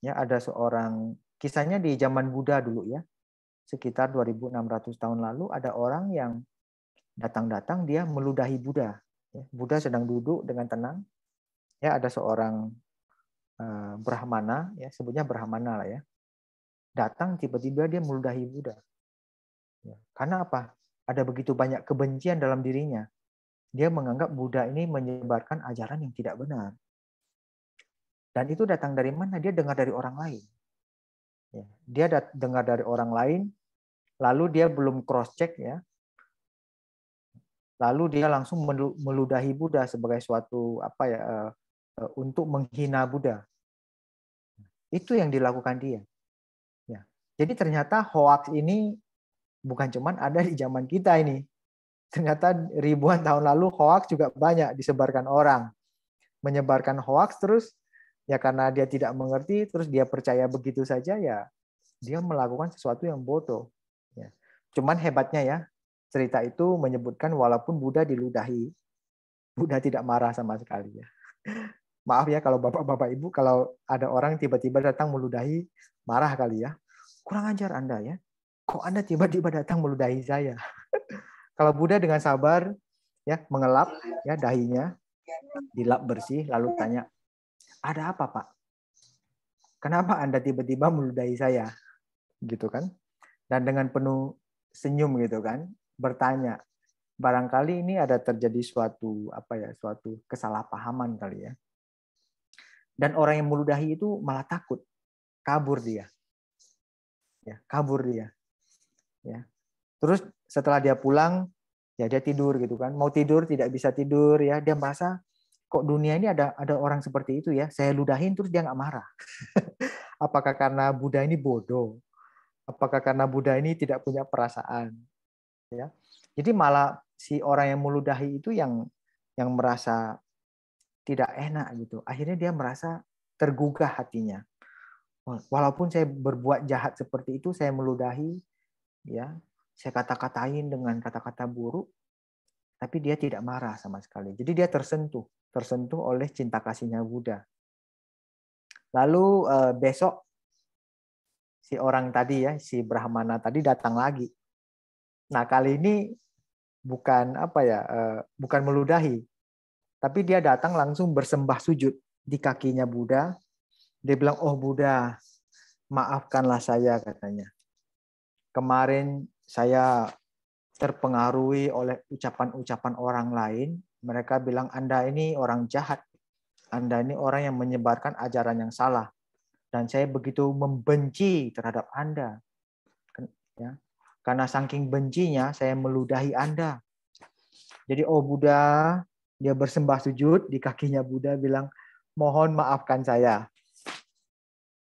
Ya, ada seorang kisahnya di zaman Buddha dulu ya. Sekitar 2600 tahun lalu ada orang yang datang-datang dia meludahi Buddha. Ya, Buddha sedang duduk dengan tenang. Ya, ada seorang Eh, Brahmana, ya sebutnya Brahmana lah ya, datang tiba-tiba dia meludahi Buddha. Ya, karena apa? Ada begitu banyak kebencian dalam dirinya. Dia menganggap Buddha ini menyebarkan ajaran yang tidak benar. Dan itu datang dari mana? Dia dengar dari orang lain. Ya, dia dengar dari orang lain, lalu dia belum cross check ya. Lalu dia langsung meludahi Buddha sebagai suatu apa ya eh, E, untuk menghina Buddha. Itu yang dilakukan dia. Ya. Jadi ternyata hoax ini bukan cuman ada di zaman kita ini. Ternyata ribuan tahun lalu hoax juga banyak disebarkan orang. Menyebarkan hoax terus ya karena dia tidak mengerti terus dia percaya begitu saja ya dia melakukan sesuatu yang bodoh. Ya. Cuman hebatnya ya cerita itu menyebutkan walaupun Buddha diludahi, Buddha tidak marah sama sekali ya maaf ya kalau bapak-bapak ibu kalau ada orang tiba-tiba datang meludahi marah kali ya kurang ajar anda ya kok anda tiba-tiba datang meludahi saya kalau Buddha dengan sabar ya mengelap ya dahinya dilap bersih lalu tanya ada apa pak kenapa anda tiba-tiba meludahi saya gitu kan dan dengan penuh senyum gitu kan bertanya barangkali ini ada terjadi suatu apa ya suatu kesalahpahaman kali ya dan orang yang meludahi itu malah takut, kabur dia. Ya, kabur dia. Ya. Terus setelah dia pulang, ya dia tidur gitu kan. Mau tidur tidak bisa tidur ya, dia merasa kok dunia ini ada ada orang seperti itu ya. Saya ludahin terus dia nggak marah. Apakah karena Buddha ini bodoh? Apakah karena Buddha ini tidak punya perasaan? Ya. Jadi malah si orang yang meludahi itu yang yang merasa tidak enak gitu. Akhirnya dia merasa tergugah hatinya. Walaupun saya berbuat jahat seperti itu, saya meludahi, ya, saya kata-katain dengan kata-kata buruk, tapi dia tidak marah sama sekali. Jadi dia tersentuh, tersentuh oleh cinta kasihnya Buddha. Lalu eh, besok si orang tadi ya, si Brahmana tadi datang lagi. Nah kali ini bukan apa ya, eh, bukan meludahi, tapi dia datang langsung bersembah sujud di kakinya Buddha. Dia bilang, oh Buddha, maafkanlah saya katanya. Kemarin saya terpengaruhi oleh ucapan-ucapan orang lain. Mereka bilang, Anda ini orang jahat. Anda ini orang yang menyebarkan ajaran yang salah. Dan saya begitu membenci terhadap Anda. Ya. Karena saking bencinya, saya meludahi Anda. Jadi, oh Buddha, dia bersembah sujud di kakinya Buddha bilang, mohon maafkan saya.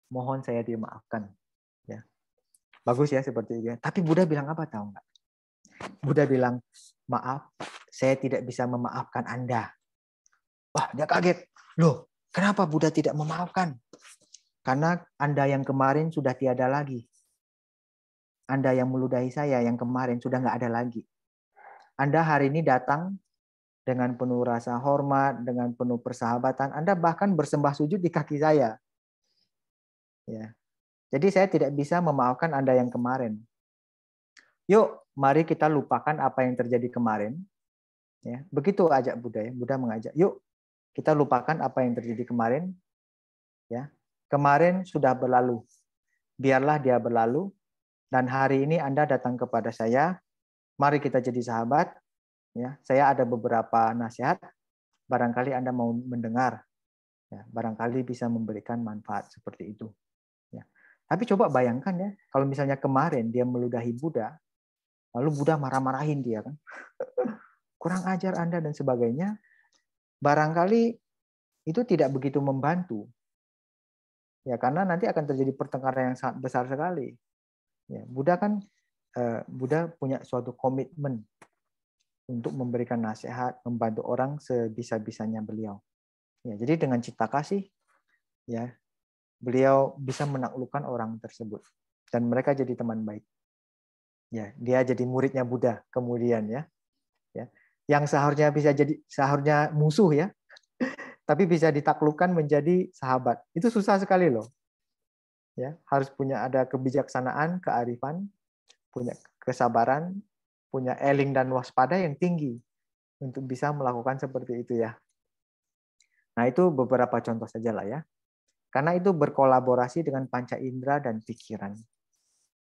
Mohon saya dimaafkan. Ya. Bagus ya seperti itu. Tapi Buddha bilang apa tahu nggak? Buddha bilang, maaf, saya tidak bisa memaafkan Anda. Wah, dia kaget. Loh, kenapa Buddha tidak memaafkan? Karena Anda yang kemarin sudah tiada lagi. Anda yang meludahi saya yang kemarin sudah nggak ada lagi. Anda hari ini datang dengan penuh rasa hormat, dengan penuh persahabatan. Anda bahkan bersembah sujud di kaki saya. Ya. Jadi saya tidak bisa memaafkan Anda yang kemarin. Yuk, mari kita lupakan apa yang terjadi kemarin. Ya, begitu ajak Buddha ya. Buddha mengajak, yuk kita lupakan apa yang terjadi kemarin. Ya. Kemarin sudah berlalu. Biarlah dia berlalu dan hari ini Anda datang kepada saya. Mari kita jadi sahabat, Ya, saya ada beberapa nasihat, barangkali Anda mau mendengar. Ya, barangkali bisa memberikan manfaat seperti itu. Ya. Tapi coba bayangkan ya, kalau misalnya kemarin dia meludahi Buddha, lalu Buddha marah-marahin dia kan. Kurang ajar Anda dan sebagainya. Barangkali itu tidak begitu membantu. Ya, karena nanti akan terjadi pertengkaran yang sangat besar sekali. Ya, Buddha kan eh, Buddha punya suatu komitmen untuk memberikan nasihat, membantu orang sebisa-bisanya beliau. Ya, jadi dengan cinta kasih, ya beliau bisa menaklukkan orang tersebut dan mereka jadi teman baik. Ya, dia jadi muridnya Buddha kemudian ya. Ya, yang seharusnya bisa jadi seharusnya musuh ya, tapi bisa ditaklukkan menjadi sahabat. Itu susah sekali loh. Ya, harus punya ada kebijaksanaan, kearifan, punya kesabaran, punya eling dan waspada yang tinggi untuk bisa melakukan seperti itu ya. Nah itu beberapa contoh saja lah ya. Karena itu berkolaborasi dengan panca indera dan pikiran.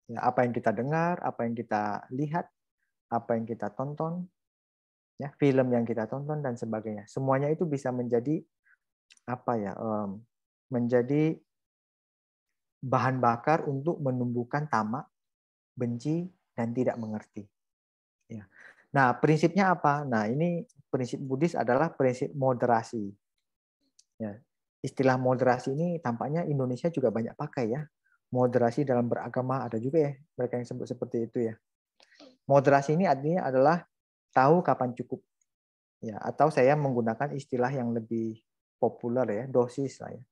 Ya, apa yang kita dengar, apa yang kita lihat, apa yang kita tonton, ya film yang kita tonton dan sebagainya. Semuanya itu bisa menjadi apa ya? Um, menjadi bahan bakar untuk menumbuhkan tamak, benci, dan tidak mengerti. Nah, prinsipnya apa? Nah, ini prinsip Buddhis adalah prinsip moderasi. Ya, istilah moderasi ini tampaknya Indonesia juga banyak pakai ya. Moderasi dalam beragama ada juga ya mereka yang sebut seperti itu ya. Moderasi ini artinya adalah tahu kapan cukup. Ya, atau saya menggunakan istilah yang lebih populer ya, dosis lah ya.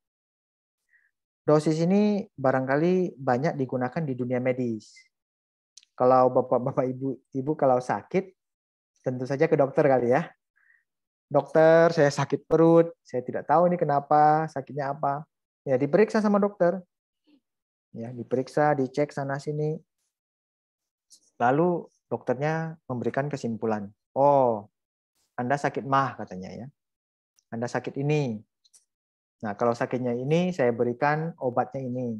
Dosis ini barangkali banyak digunakan di dunia medis. Kalau bapak-bapak ibu-ibu kalau sakit tentu saja ke dokter kali ya. Dokter, saya sakit perut, saya tidak tahu ini kenapa, sakitnya apa. Ya diperiksa sama dokter. Ya, diperiksa, dicek sana sini. Lalu dokternya memberikan kesimpulan. Oh, Anda sakit mah katanya ya. Anda sakit ini. Nah, kalau sakitnya ini saya berikan obatnya ini.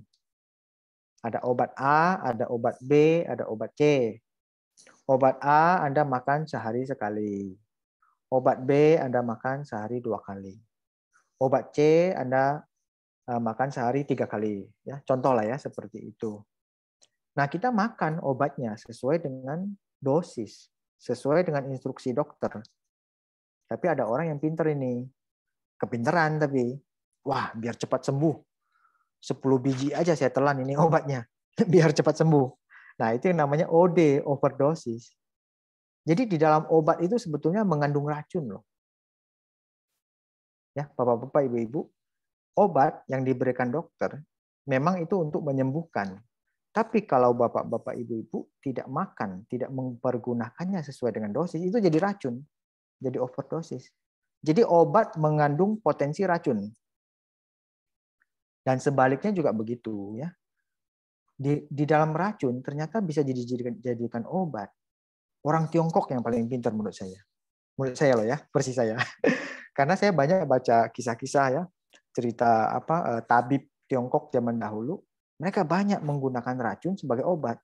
Ada obat A, ada obat B, ada obat C. Obat A Anda makan sehari sekali. Obat B Anda makan sehari dua kali. Obat C Anda e, makan sehari tiga kali. Ya, contoh lah ya seperti itu. Nah kita makan obatnya sesuai dengan dosis, sesuai dengan instruksi dokter. Tapi ada orang yang pinter ini, kepinteran tapi, wah biar cepat sembuh. 10 biji aja saya telan ini obatnya, biar cepat sembuh. Nah, itu yang namanya OD, overdosis. Jadi di dalam obat itu sebetulnya mengandung racun loh. Ya, Bapak-bapak, Ibu-ibu, obat yang diberikan dokter memang itu untuk menyembuhkan. Tapi kalau bapak-bapak, ibu-ibu tidak makan, tidak mempergunakannya sesuai dengan dosis, itu jadi racun, jadi overdosis. Jadi obat mengandung potensi racun. Dan sebaliknya juga begitu ya di, di dalam racun ternyata bisa dijadikan, dijadikan obat. Orang Tiongkok yang paling pintar menurut saya. Menurut saya loh ya, versi saya. Karena saya banyak baca kisah-kisah ya, cerita apa eh, tabib Tiongkok zaman dahulu, mereka banyak menggunakan racun sebagai obat.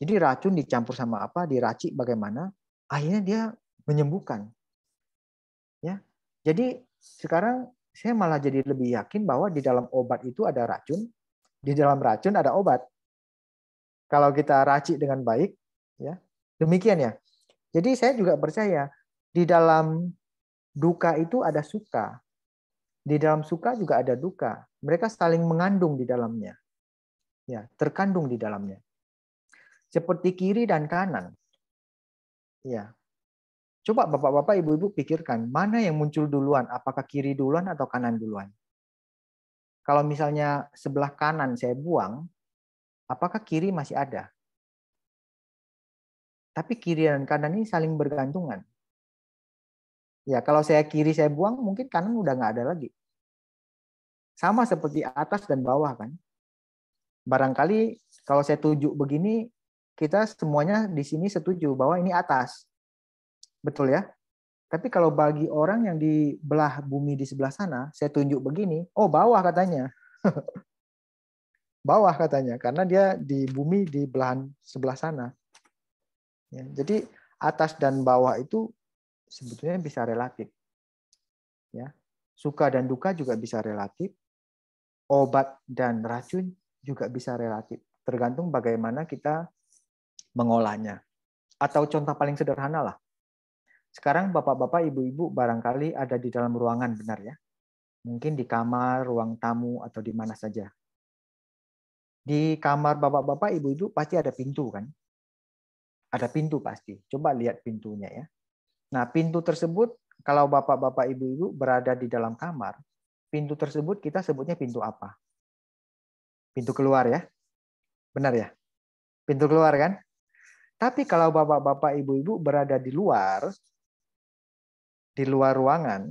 Jadi racun dicampur sama apa, diracik bagaimana, akhirnya dia menyembuhkan. Ya. Jadi sekarang saya malah jadi lebih yakin bahwa di dalam obat itu ada racun, di dalam racun ada obat kalau kita racik dengan baik ya demikian ya jadi saya juga percaya di dalam duka itu ada suka di dalam suka juga ada duka mereka saling mengandung di dalamnya ya terkandung di dalamnya seperti kiri dan kanan ya coba bapak-bapak ibu-ibu pikirkan mana yang muncul duluan apakah kiri duluan atau kanan duluan kalau misalnya sebelah kanan saya buang Apakah kiri masih ada? Tapi kiri dan kanan ini saling bergantungan. Ya, kalau saya kiri saya buang, mungkin kanan udah nggak ada lagi. Sama seperti atas dan bawah kan. Barangkali kalau saya tuju begini, kita semuanya di sini setuju bahwa ini atas. Betul ya? Tapi kalau bagi orang yang di belah bumi di sebelah sana, saya tunjuk begini, oh bawah katanya. bawah katanya karena dia di bumi di belahan sebelah sana. Ya, jadi atas dan bawah itu sebetulnya bisa relatif. Ya, suka dan duka juga bisa relatif, obat dan racun juga bisa relatif, tergantung bagaimana kita mengolahnya. Atau contoh paling sederhana lah. Sekarang bapak-bapak, ibu-ibu barangkali ada di dalam ruangan benar ya. Mungkin di kamar, ruang tamu, atau di mana saja di kamar bapak-bapak ibu-ibu pasti ada pintu kan? Ada pintu pasti. Coba lihat pintunya ya. Nah, pintu tersebut kalau bapak-bapak ibu-ibu berada di dalam kamar, pintu tersebut kita sebutnya pintu apa? Pintu keluar ya. Benar ya? Pintu keluar kan? Tapi kalau bapak-bapak ibu-ibu berada di luar di luar ruangan,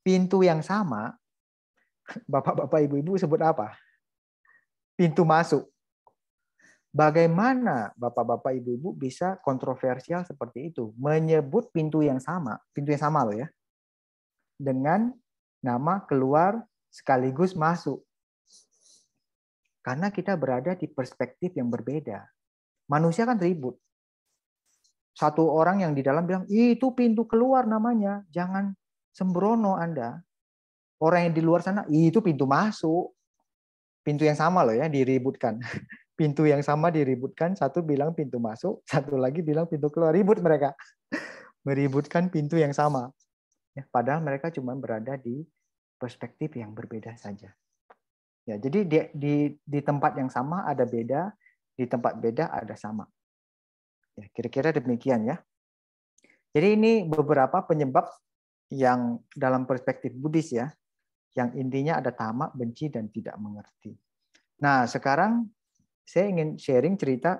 pintu yang sama bapak-bapak ibu-ibu sebut apa? pintu masuk. Bagaimana bapak-bapak, ibu-ibu bisa kontroversial seperti itu, menyebut pintu yang sama, pintu yang sama loh ya, dengan nama keluar sekaligus masuk. Karena kita berada di perspektif yang berbeda. Manusia kan ribut. Satu orang yang di dalam bilang, itu pintu keluar namanya, jangan sembrono Anda. Orang yang di luar sana, itu pintu masuk pintu yang sama loh ya diributkan. Pintu yang sama diributkan, satu bilang pintu masuk, satu lagi bilang pintu keluar. Ribut mereka. Meributkan pintu yang sama. Ya, padahal mereka cuma berada di perspektif yang berbeda saja. Ya, jadi di, di, di tempat yang sama ada beda, di tempat beda ada sama. Ya, kira-kira demikian ya. Jadi ini beberapa penyebab yang dalam perspektif Buddhis ya yang intinya ada tamak, benci, dan tidak mengerti. Nah, sekarang saya ingin sharing cerita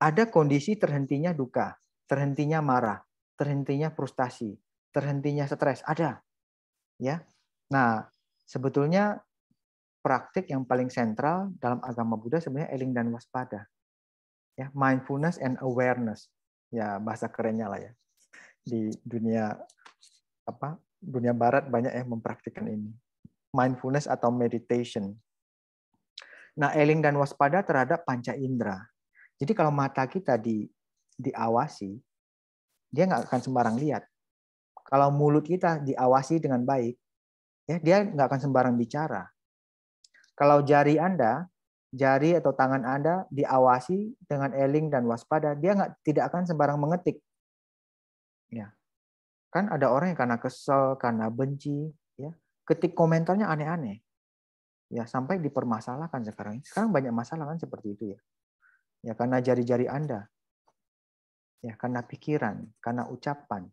ada kondisi terhentinya duka, terhentinya marah, terhentinya frustasi, terhentinya stres, ada. Ya. Nah, sebetulnya praktik yang paling sentral dalam agama Buddha sebenarnya eling dan waspada. Ya, mindfulness and awareness. Ya, bahasa kerennya lah ya. Di dunia apa dunia barat banyak yang mempraktikkan ini. Mindfulness atau meditation. Nah, eling dan waspada terhadap panca indera. Jadi kalau mata kita di, diawasi, dia nggak akan sembarang lihat. Kalau mulut kita diawasi dengan baik, ya dia nggak akan sembarang bicara. Kalau jari Anda, jari atau tangan Anda diawasi dengan eling dan waspada, dia nggak tidak akan sembarang mengetik. Ya, Kan ada orang yang karena kesel, karena benci, ya, ketik komentarnya aneh-aneh. Ya, sampai dipermasalahkan sekarang. Sekarang banyak masalah kan seperti itu ya. Ya, karena jari-jari Anda. Ya, karena pikiran, karena ucapan,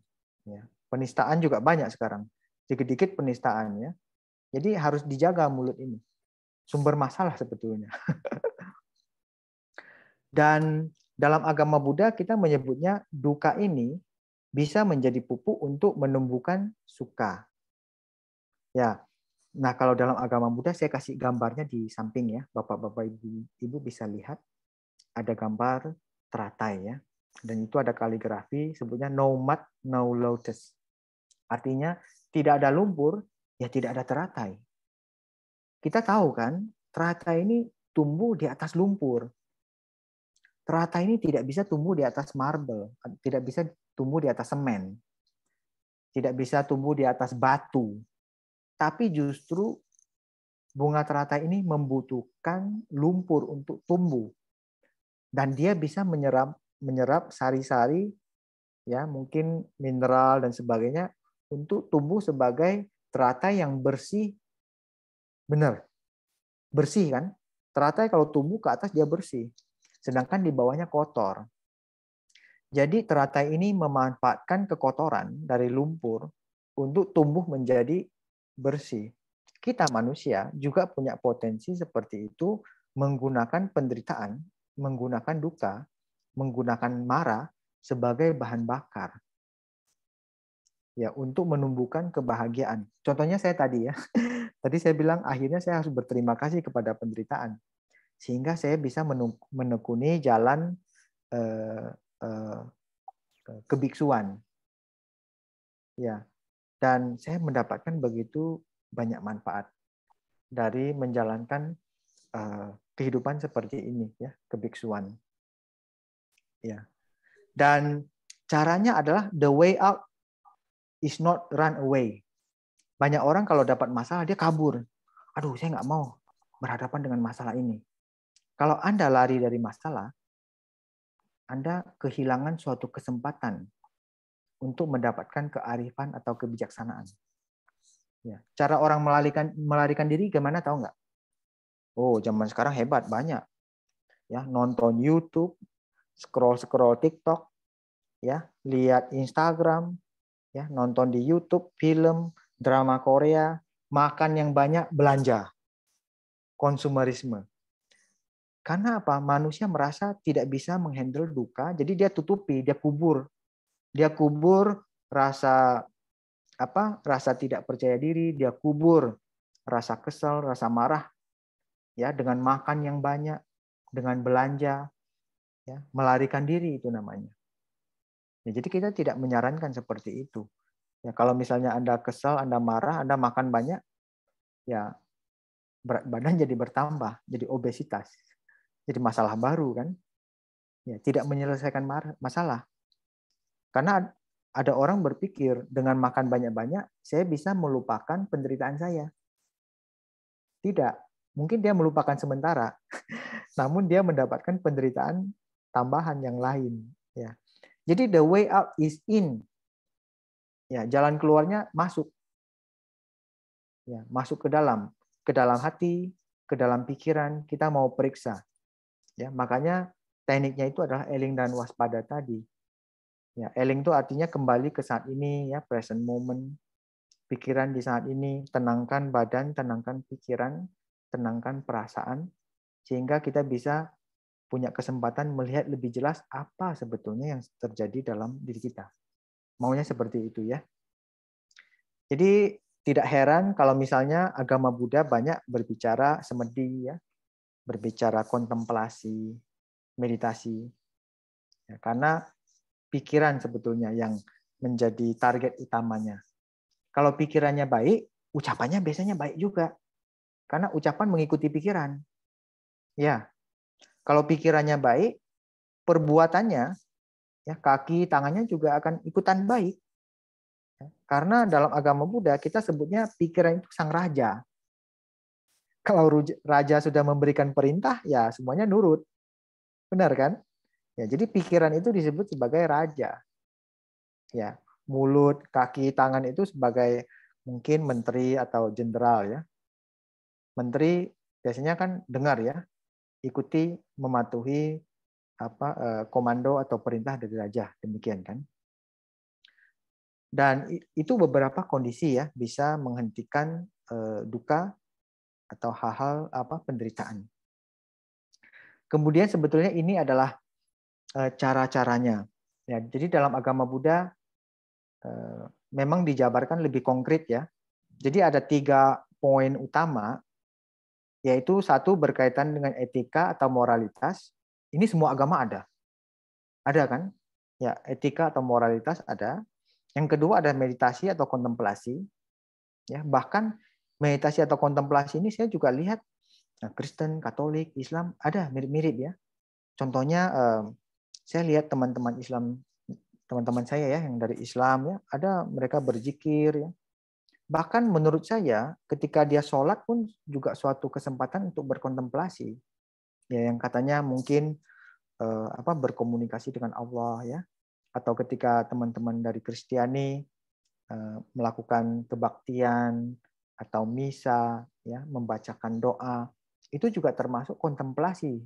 ya. Penistaan juga banyak sekarang. Dikit-dikit penistaan ya. Jadi harus dijaga mulut ini. Sumber masalah sebetulnya. Dan dalam agama Buddha kita menyebutnya duka ini bisa menjadi pupuk untuk menumbuhkan suka. Ya. Nah, kalau dalam agama Buddha saya kasih gambarnya di samping ya. Bapak-bapak Ibu, Ibu bisa lihat ada gambar teratai ya. Dan itu ada kaligrafi sebutnya no mud, no lotus. Artinya tidak ada lumpur, ya tidak ada teratai. Kita tahu kan, teratai ini tumbuh di atas lumpur. Teratai ini tidak bisa tumbuh di atas marble, tidak bisa tumbuh di atas semen, tidak bisa tumbuh di atas batu. Tapi justru bunga teratai ini membutuhkan lumpur untuk tumbuh. Dan dia bisa menyerap menyerap sari-sari ya, mungkin mineral dan sebagainya untuk tumbuh sebagai teratai yang bersih benar. Bersih kan? Teratai kalau tumbuh ke atas dia bersih, sedangkan di bawahnya kotor. Jadi teratai ini memanfaatkan kekotoran dari lumpur untuk tumbuh menjadi bersih. Kita manusia juga punya potensi seperti itu menggunakan penderitaan, menggunakan duka, menggunakan marah sebagai bahan bakar. Ya, untuk menumbuhkan kebahagiaan. Contohnya saya tadi ya. Tadi saya bilang akhirnya saya harus berterima kasih kepada penderitaan sehingga saya bisa menekuni jalan eh, Eh, eh, kebiksuan. Ya. Dan saya mendapatkan begitu banyak manfaat dari menjalankan eh, kehidupan seperti ini ya, kebiksuan. Ya. Dan caranya adalah the way out is not run away. Banyak orang kalau dapat masalah dia kabur. Aduh, saya nggak mau berhadapan dengan masalah ini. Kalau Anda lari dari masalah, anda kehilangan suatu kesempatan untuk mendapatkan kearifan atau kebijaksanaan. Ya. Cara orang melarikan melarikan diri gimana tahu nggak? Oh, zaman sekarang hebat banyak. Ya, nonton YouTube, scroll scroll TikTok, ya, lihat Instagram, ya, nonton di YouTube film, drama Korea, makan yang banyak, belanja. Konsumerisme. Karena apa? Manusia merasa tidak bisa menghandle duka, jadi dia tutupi, dia kubur. Dia kubur rasa apa? Rasa tidak percaya diri, dia kubur rasa kesel, rasa marah ya dengan makan yang banyak, dengan belanja ya, melarikan diri itu namanya. Ya, jadi kita tidak menyarankan seperti itu. Ya, kalau misalnya Anda kesel, Anda marah, Anda makan banyak, ya badan jadi bertambah, jadi obesitas jadi masalah baru kan ya tidak menyelesaikan masalah karena ada orang berpikir dengan makan banyak-banyak saya bisa melupakan penderitaan saya tidak mungkin dia melupakan sementara namun dia mendapatkan penderitaan tambahan yang lain ya jadi the way out is in ya jalan keluarnya masuk ya masuk ke dalam ke dalam hati ke dalam pikiran kita mau periksa Ya, makanya tekniknya itu adalah eling dan waspada tadi. Ya, eling itu artinya kembali ke saat ini ya, present moment. Pikiran di saat ini, tenangkan badan, tenangkan pikiran, tenangkan perasaan sehingga kita bisa punya kesempatan melihat lebih jelas apa sebetulnya yang terjadi dalam diri kita. Maunya seperti itu ya. Jadi tidak heran kalau misalnya agama Buddha banyak berbicara semedi ya, berbicara kontemplasi, meditasi. Ya, karena pikiran sebetulnya yang menjadi target utamanya. Kalau pikirannya baik, ucapannya biasanya baik juga. Karena ucapan mengikuti pikiran. Ya. Kalau pikirannya baik, perbuatannya ya kaki tangannya juga akan ikutan baik. Ya, karena dalam agama Buddha kita sebutnya pikiran itu sang raja kalau raja sudah memberikan perintah, ya semuanya nurut. Benar kan? Ya, jadi pikiran itu disebut sebagai raja. Ya, mulut, kaki, tangan itu sebagai mungkin menteri atau jenderal ya. Menteri biasanya kan dengar ya, ikuti, mematuhi apa eh, komando atau perintah dari raja, demikian kan? Dan itu beberapa kondisi ya bisa menghentikan eh, duka atau hal-hal apa penderitaan. Kemudian sebetulnya ini adalah eh, cara-caranya. Ya, jadi dalam agama Buddha eh, memang dijabarkan lebih konkret ya. Jadi ada tiga poin utama, yaitu satu berkaitan dengan etika atau moralitas. Ini semua agama ada, ada kan? Ya etika atau moralitas ada. Yang kedua ada meditasi atau kontemplasi. Ya bahkan meditasi atau kontemplasi ini saya juga lihat eh, Kristen, Katolik, Islam ada mirip-mirip ya. Contohnya eh, saya lihat teman-teman Islam, teman-teman saya ya yang dari Islam ya, ada mereka berzikir ya. Bahkan menurut saya ketika dia sholat pun juga suatu kesempatan untuk berkontemplasi. Ya yang katanya mungkin eh, apa berkomunikasi dengan Allah ya atau ketika teman-teman dari Kristiani melakukan kebaktian atau misa, ya, membacakan doa, itu juga termasuk kontemplasi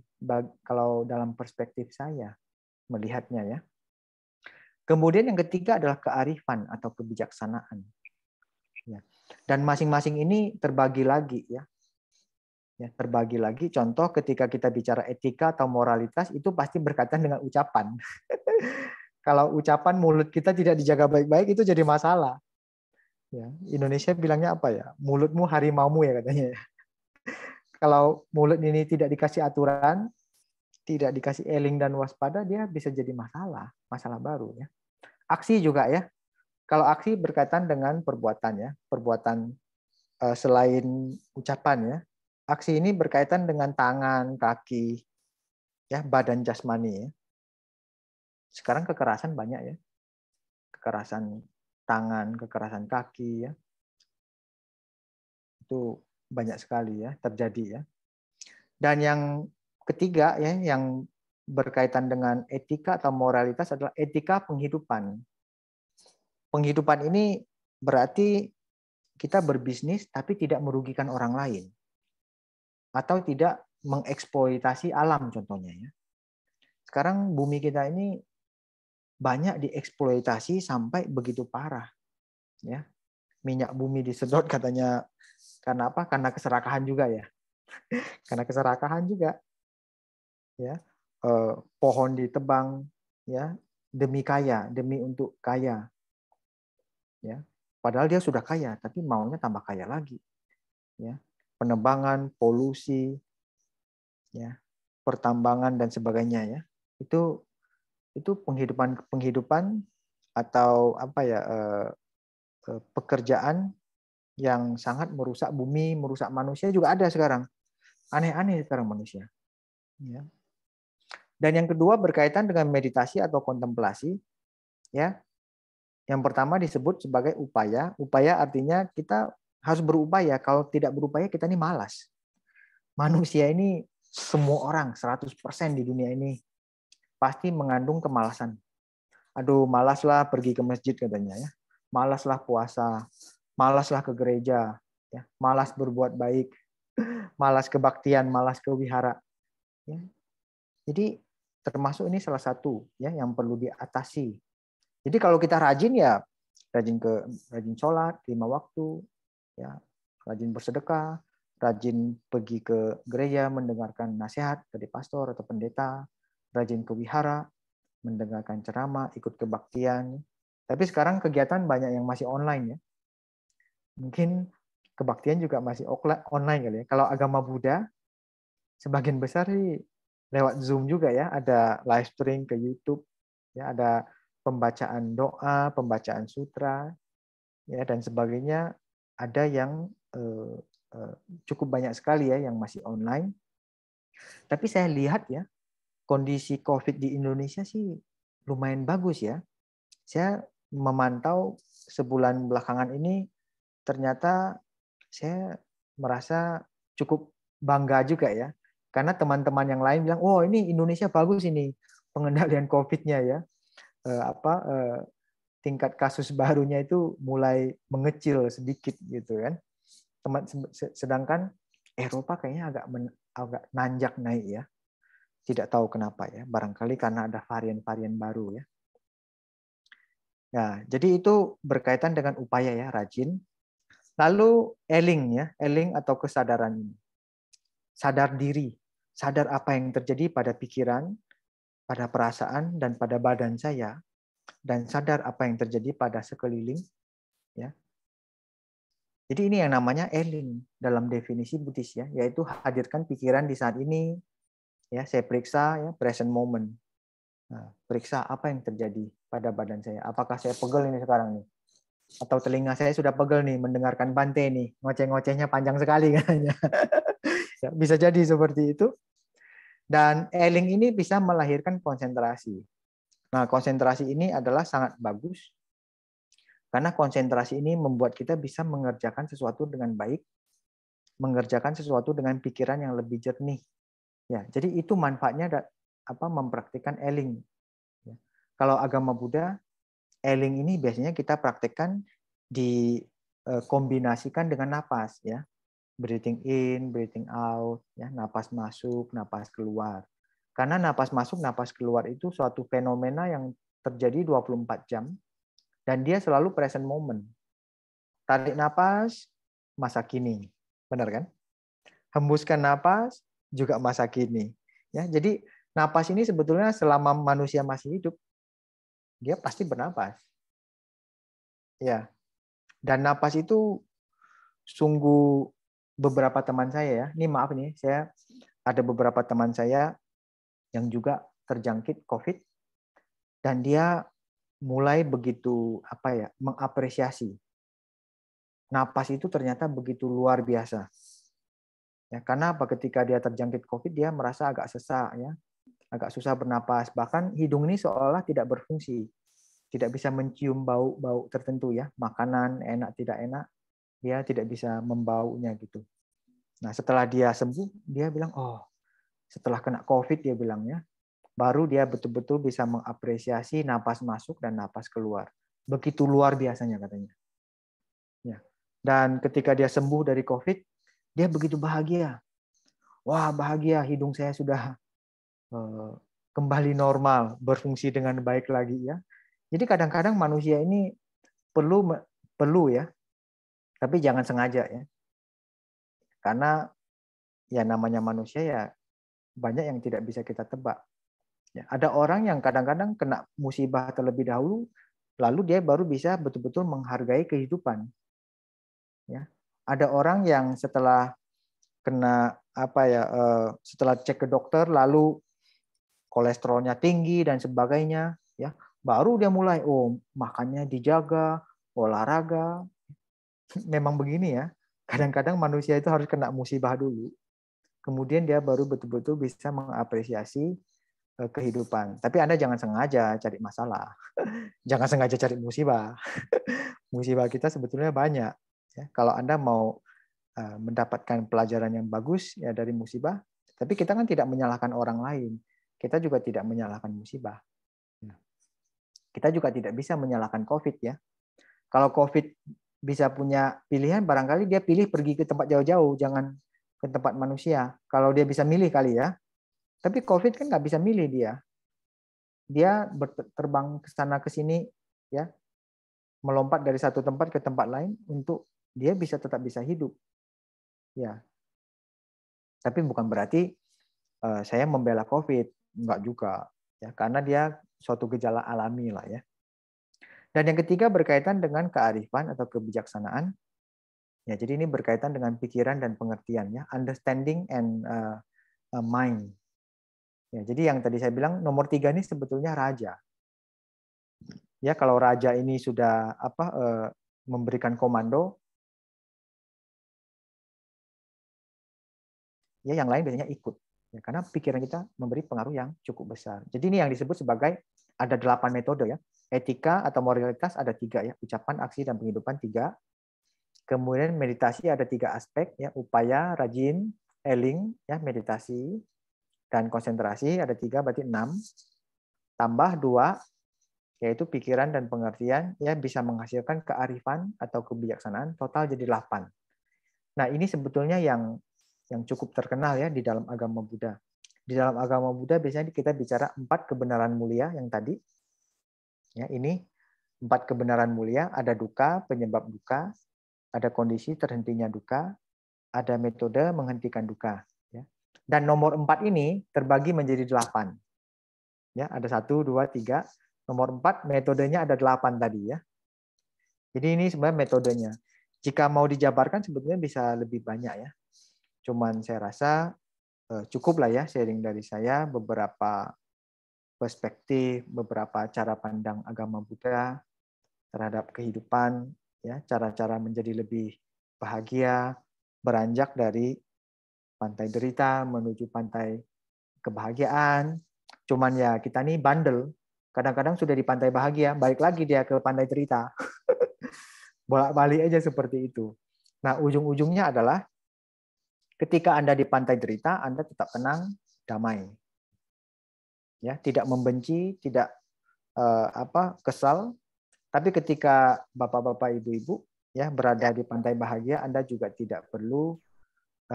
kalau dalam perspektif saya melihatnya ya. Kemudian yang ketiga adalah kearifan atau kebijaksanaan. Ya. Dan masing-masing ini terbagi lagi ya. ya. Terbagi lagi. Contoh ketika kita bicara etika atau moralitas itu pasti berkaitan dengan ucapan. kalau ucapan mulut kita tidak dijaga baik-baik itu jadi masalah. Ya, Indonesia bilangnya apa ya? Mulutmu harimaumu ya katanya. Ya. Kalau mulut ini tidak dikasih aturan, tidak dikasih eling dan waspada, dia bisa jadi masalah, masalah baru ya. Aksi juga ya. Kalau aksi berkaitan dengan perbuatan ya, perbuatan eh, selain ucapan ya. Aksi ini berkaitan dengan tangan, kaki, ya, badan jasmani ya. Sekarang kekerasan banyak ya. Kekerasan tangan, kekerasan kaki ya. Itu banyak sekali ya terjadi ya. Dan yang ketiga ya yang berkaitan dengan etika atau moralitas adalah etika penghidupan. Penghidupan ini berarti kita berbisnis tapi tidak merugikan orang lain atau tidak mengeksploitasi alam contohnya ya. Sekarang bumi kita ini banyak dieksploitasi sampai begitu parah. Ya. Minyak bumi disedot katanya karena apa? Karena keserakahan juga ya. karena keserakahan juga. Ya. Eh, pohon ditebang ya demi kaya, demi untuk kaya. Ya. Padahal dia sudah kaya, tapi maunya tambah kaya lagi. Ya. Penebangan, polusi, ya, pertambangan dan sebagainya ya. Itu itu penghidupan penghidupan atau apa ya eh, eh, pekerjaan yang sangat merusak bumi, merusak manusia juga ada sekarang. Aneh-aneh sekarang manusia. Ya. Dan yang kedua berkaitan dengan meditasi atau kontemplasi, ya. Yang pertama disebut sebagai upaya. Upaya artinya kita harus berupaya. Kalau tidak berupaya kita ini malas. Manusia ini semua orang 100% di dunia ini pasti mengandung kemalasan. Aduh, malaslah pergi ke masjid katanya ya. Malaslah puasa, malaslah ke gereja, ya. Malas berbuat baik, malas kebaktian, malas ke wihara. Ya. Jadi termasuk ini salah satu ya yang perlu diatasi. Jadi kalau kita rajin ya rajin ke rajin sholat lima waktu, ya rajin bersedekah, rajin pergi ke gereja mendengarkan nasihat dari pastor atau pendeta, rajin ke wihara, mendengarkan ceramah, ikut kebaktian. Tapi sekarang kegiatan banyak yang masih online ya. Mungkin kebaktian juga masih online kali ya. Kalau agama Buddha, sebagian besar sih lewat Zoom juga ya. Ada live stream ke YouTube, ya ada pembacaan doa, pembacaan sutra, ya dan sebagainya. Ada yang eh, eh, cukup banyak sekali ya yang masih online. Tapi saya lihat ya kondisi COVID di Indonesia sih lumayan bagus ya. Saya memantau sebulan belakangan ini ternyata saya merasa cukup bangga juga ya. Karena teman-teman yang lain bilang, "Oh, ini Indonesia bagus ini pengendalian COVID-nya ya." E, apa e, tingkat kasus barunya itu mulai mengecil sedikit gitu kan. Teman sedangkan Eropa kayaknya agak men, agak nanjak naik ya. Tidak tahu kenapa ya, barangkali karena ada varian-varian baru ya. Ya, jadi itu berkaitan dengan upaya ya, rajin. Lalu eling ya, eling atau kesadaran ini. Sadar diri, sadar apa yang terjadi pada pikiran, pada perasaan dan pada badan saya dan sadar apa yang terjadi pada sekeliling ya. Jadi ini yang namanya eling dalam definisi Buddhis ya, yaitu hadirkan pikiran di saat ini, ya saya periksa ya present moment nah, periksa apa yang terjadi pada badan saya apakah saya pegel ini sekarang nih atau telinga saya sudah pegel nih mendengarkan bante nih ngoceh-ngocehnya panjang sekali kan bisa jadi seperti itu dan eling ini bisa melahirkan konsentrasi nah konsentrasi ini adalah sangat bagus karena konsentrasi ini membuat kita bisa mengerjakan sesuatu dengan baik mengerjakan sesuatu dengan pikiran yang lebih jernih Ya, jadi itu manfaatnya apa mempraktikkan eling. Ya. Kalau agama Buddha, eling ini biasanya kita praktekkan dikombinasikan eh, dengan napas ya. Breathing in, breathing out, ya, napas masuk, napas keluar. Karena napas masuk, napas keluar itu suatu fenomena yang terjadi 24 jam dan dia selalu present moment. Tarik napas, masa kini. Benar kan? Hembuskan napas, juga masa kini. Ya, jadi napas ini sebetulnya selama manusia masih hidup dia pasti bernapas. Ya. Dan napas itu sungguh beberapa teman saya ya. Ini maaf nih, saya ada beberapa teman saya yang juga terjangkit COVID dan dia mulai begitu apa ya mengapresiasi napas itu ternyata begitu luar biasa Ya, karena apa? Ketika dia terjangkit COVID, dia merasa agak sesak, ya, agak susah bernapas. Bahkan hidung ini seolah tidak berfungsi, tidak bisa mencium bau-bau tertentu, ya, makanan enak tidak enak, dia tidak bisa membaunya gitu. Nah, setelah dia sembuh, dia bilang, oh, setelah kena COVID dia bilang, ya, baru dia betul-betul bisa mengapresiasi napas masuk dan napas keluar. Begitu luar biasanya katanya. Ya. Dan ketika dia sembuh dari COVID, dia begitu bahagia. Wah, bahagia hidung saya sudah eh, kembali normal, berfungsi dengan baik lagi ya. Jadi kadang-kadang manusia ini perlu perlu ya. Tapi jangan sengaja ya. Karena ya namanya manusia ya banyak yang tidak bisa kita tebak. Ya, ada orang yang kadang-kadang kena musibah terlebih dahulu, lalu dia baru bisa betul-betul menghargai kehidupan. Ya, ada orang yang setelah kena apa ya eh, setelah cek ke dokter lalu kolesterolnya tinggi dan sebagainya ya baru dia mulai oh makannya dijaga olahraga memang begini ya kadang-kadang manusia itu harus kena musibah dulu kemudian dia baru betul-betul bisa mengapresiasi eh, kehidupan. Tapi Anda jangan sengaja cari masalah. jangan sengaja cari musibah. musibah kita sebetulnya banyak. Ya, kalau Anda mau eh, mendapatkan pelajaran yang bagus ya dari musibah, tapi kita kan tidak menyalahkan orang lain. Kita juga tidak menyalahkan musibah. Ya. Kita juga tidak bisa menyalahkan COVID ya. Kalau COVID bisa punya pilihan, barangkali dia pilih pergi ke tempat jauh-jauh, jangan ke tempat manusia. Kalau dia bisa milih kali ya. Tapi COVID kan nggak bisa milih dia. Dia terbang ke sana ke sini ya melompat dari satu tempat ke tempat lain untuk dia bisa tetap bisa hidup. Ya. Tapi bukan berarti uh, saya membela COVID, enggak juga. Ya, karena dia suatu gejala alami lah ya. Dan yang ketiga berkaitan dengan kearifan atau kebijaksanaan. Ya, jadi ini berkaitan dengan pikiran dan pengertian ya, understanding and uh, uh, mind. Ya, jadi yang tadi saya bilang nomor tiga ini sebetulnya raja. Ya, kalau raja ini sudah apa uh, memberikan komando, ya yang lain biasanya ikut. Ya, karena pikiran kita memberi pengaruh yang cukup besar. Jadi ini yang disebut sebagai ada delapan metode ya. Etika atau moralitas ada tiga ya. Ucapan, aksi, dan penghidupan tiga. Kemudian meditasi ada tiga aspek ya. Upaya, rajin, eling ya meditasi dan konsentrasi ada tiga berarti enam tambah dua yaitu pikiran dan pengertian ya bisa menghasilkan kearifan atau kebijaksanaan total jadi delapan. Nah, ini sebetulnya yang yang cukup terkenal ya di dalam agama Buddha. Di dalam agama Buddha biasanya kita bicara empat kebenaran mulia yang tadi. Ya, ini empat kebenaran mulia, ada duka, penyebab duka, ada kondisi terhentinya duka, ada metode menghentikan duka. Ya. Dan nomor empat ini terbagi menjadi delapan. Ya, ada satu, dua, tiga. Nomor empat metodenya ada delapan tadi ya. Jadi ini sebenarnya metodenya. Jika mau dijabarkan sebetulnya bisa lebih banyak ya. Cuman saya rasa eh, cukup lah ya sharing dari saya beberapa perspektif, beberapa cara pandang agama Buddha terhadap kehidupan, ya cara-cara menjadi lebih bahagia, beranjak dari pantai derita menuju pantai kebahagiaan. Cuman ya kita nih bandel, kadang-kadang sudah di pantai bahagia, balik lagi dia ke pantai derita. Bolak-balik aja seperti itu. Nah, ujung-ujungnya adalah Ketika Anda di pantai derita, Anda tetap tenang, damai. Ya, tidak membenci, tidak uh, apa kesal. Tapi ketika Bapak-bapak, Ibu-ibu ya berada di pantai bahagia, Anda juga tidak perlu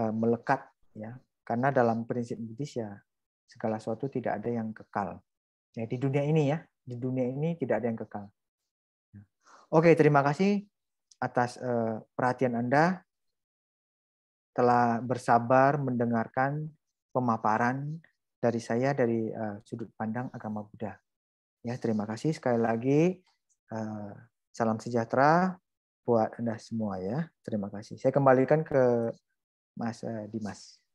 uh, melekat ya. Karena dalam prinsip Buddhis ya segala sesuatu tidak ada yang kekal. Ya, di dunia ini ya, di dunia ini tidak ada yang kekal. Ya. Oke, terima kasih atas uh, perhatian Anda telah bersabar mendengarkan pemaparan dari saya dari eh, sudut pandang agama Buddha. Ya, terima kasih sekali lagi. Eh, salam sejahtera buat Anda semua ya. Terima kasih. Saya kembalikan ke Mas eh, Dimas.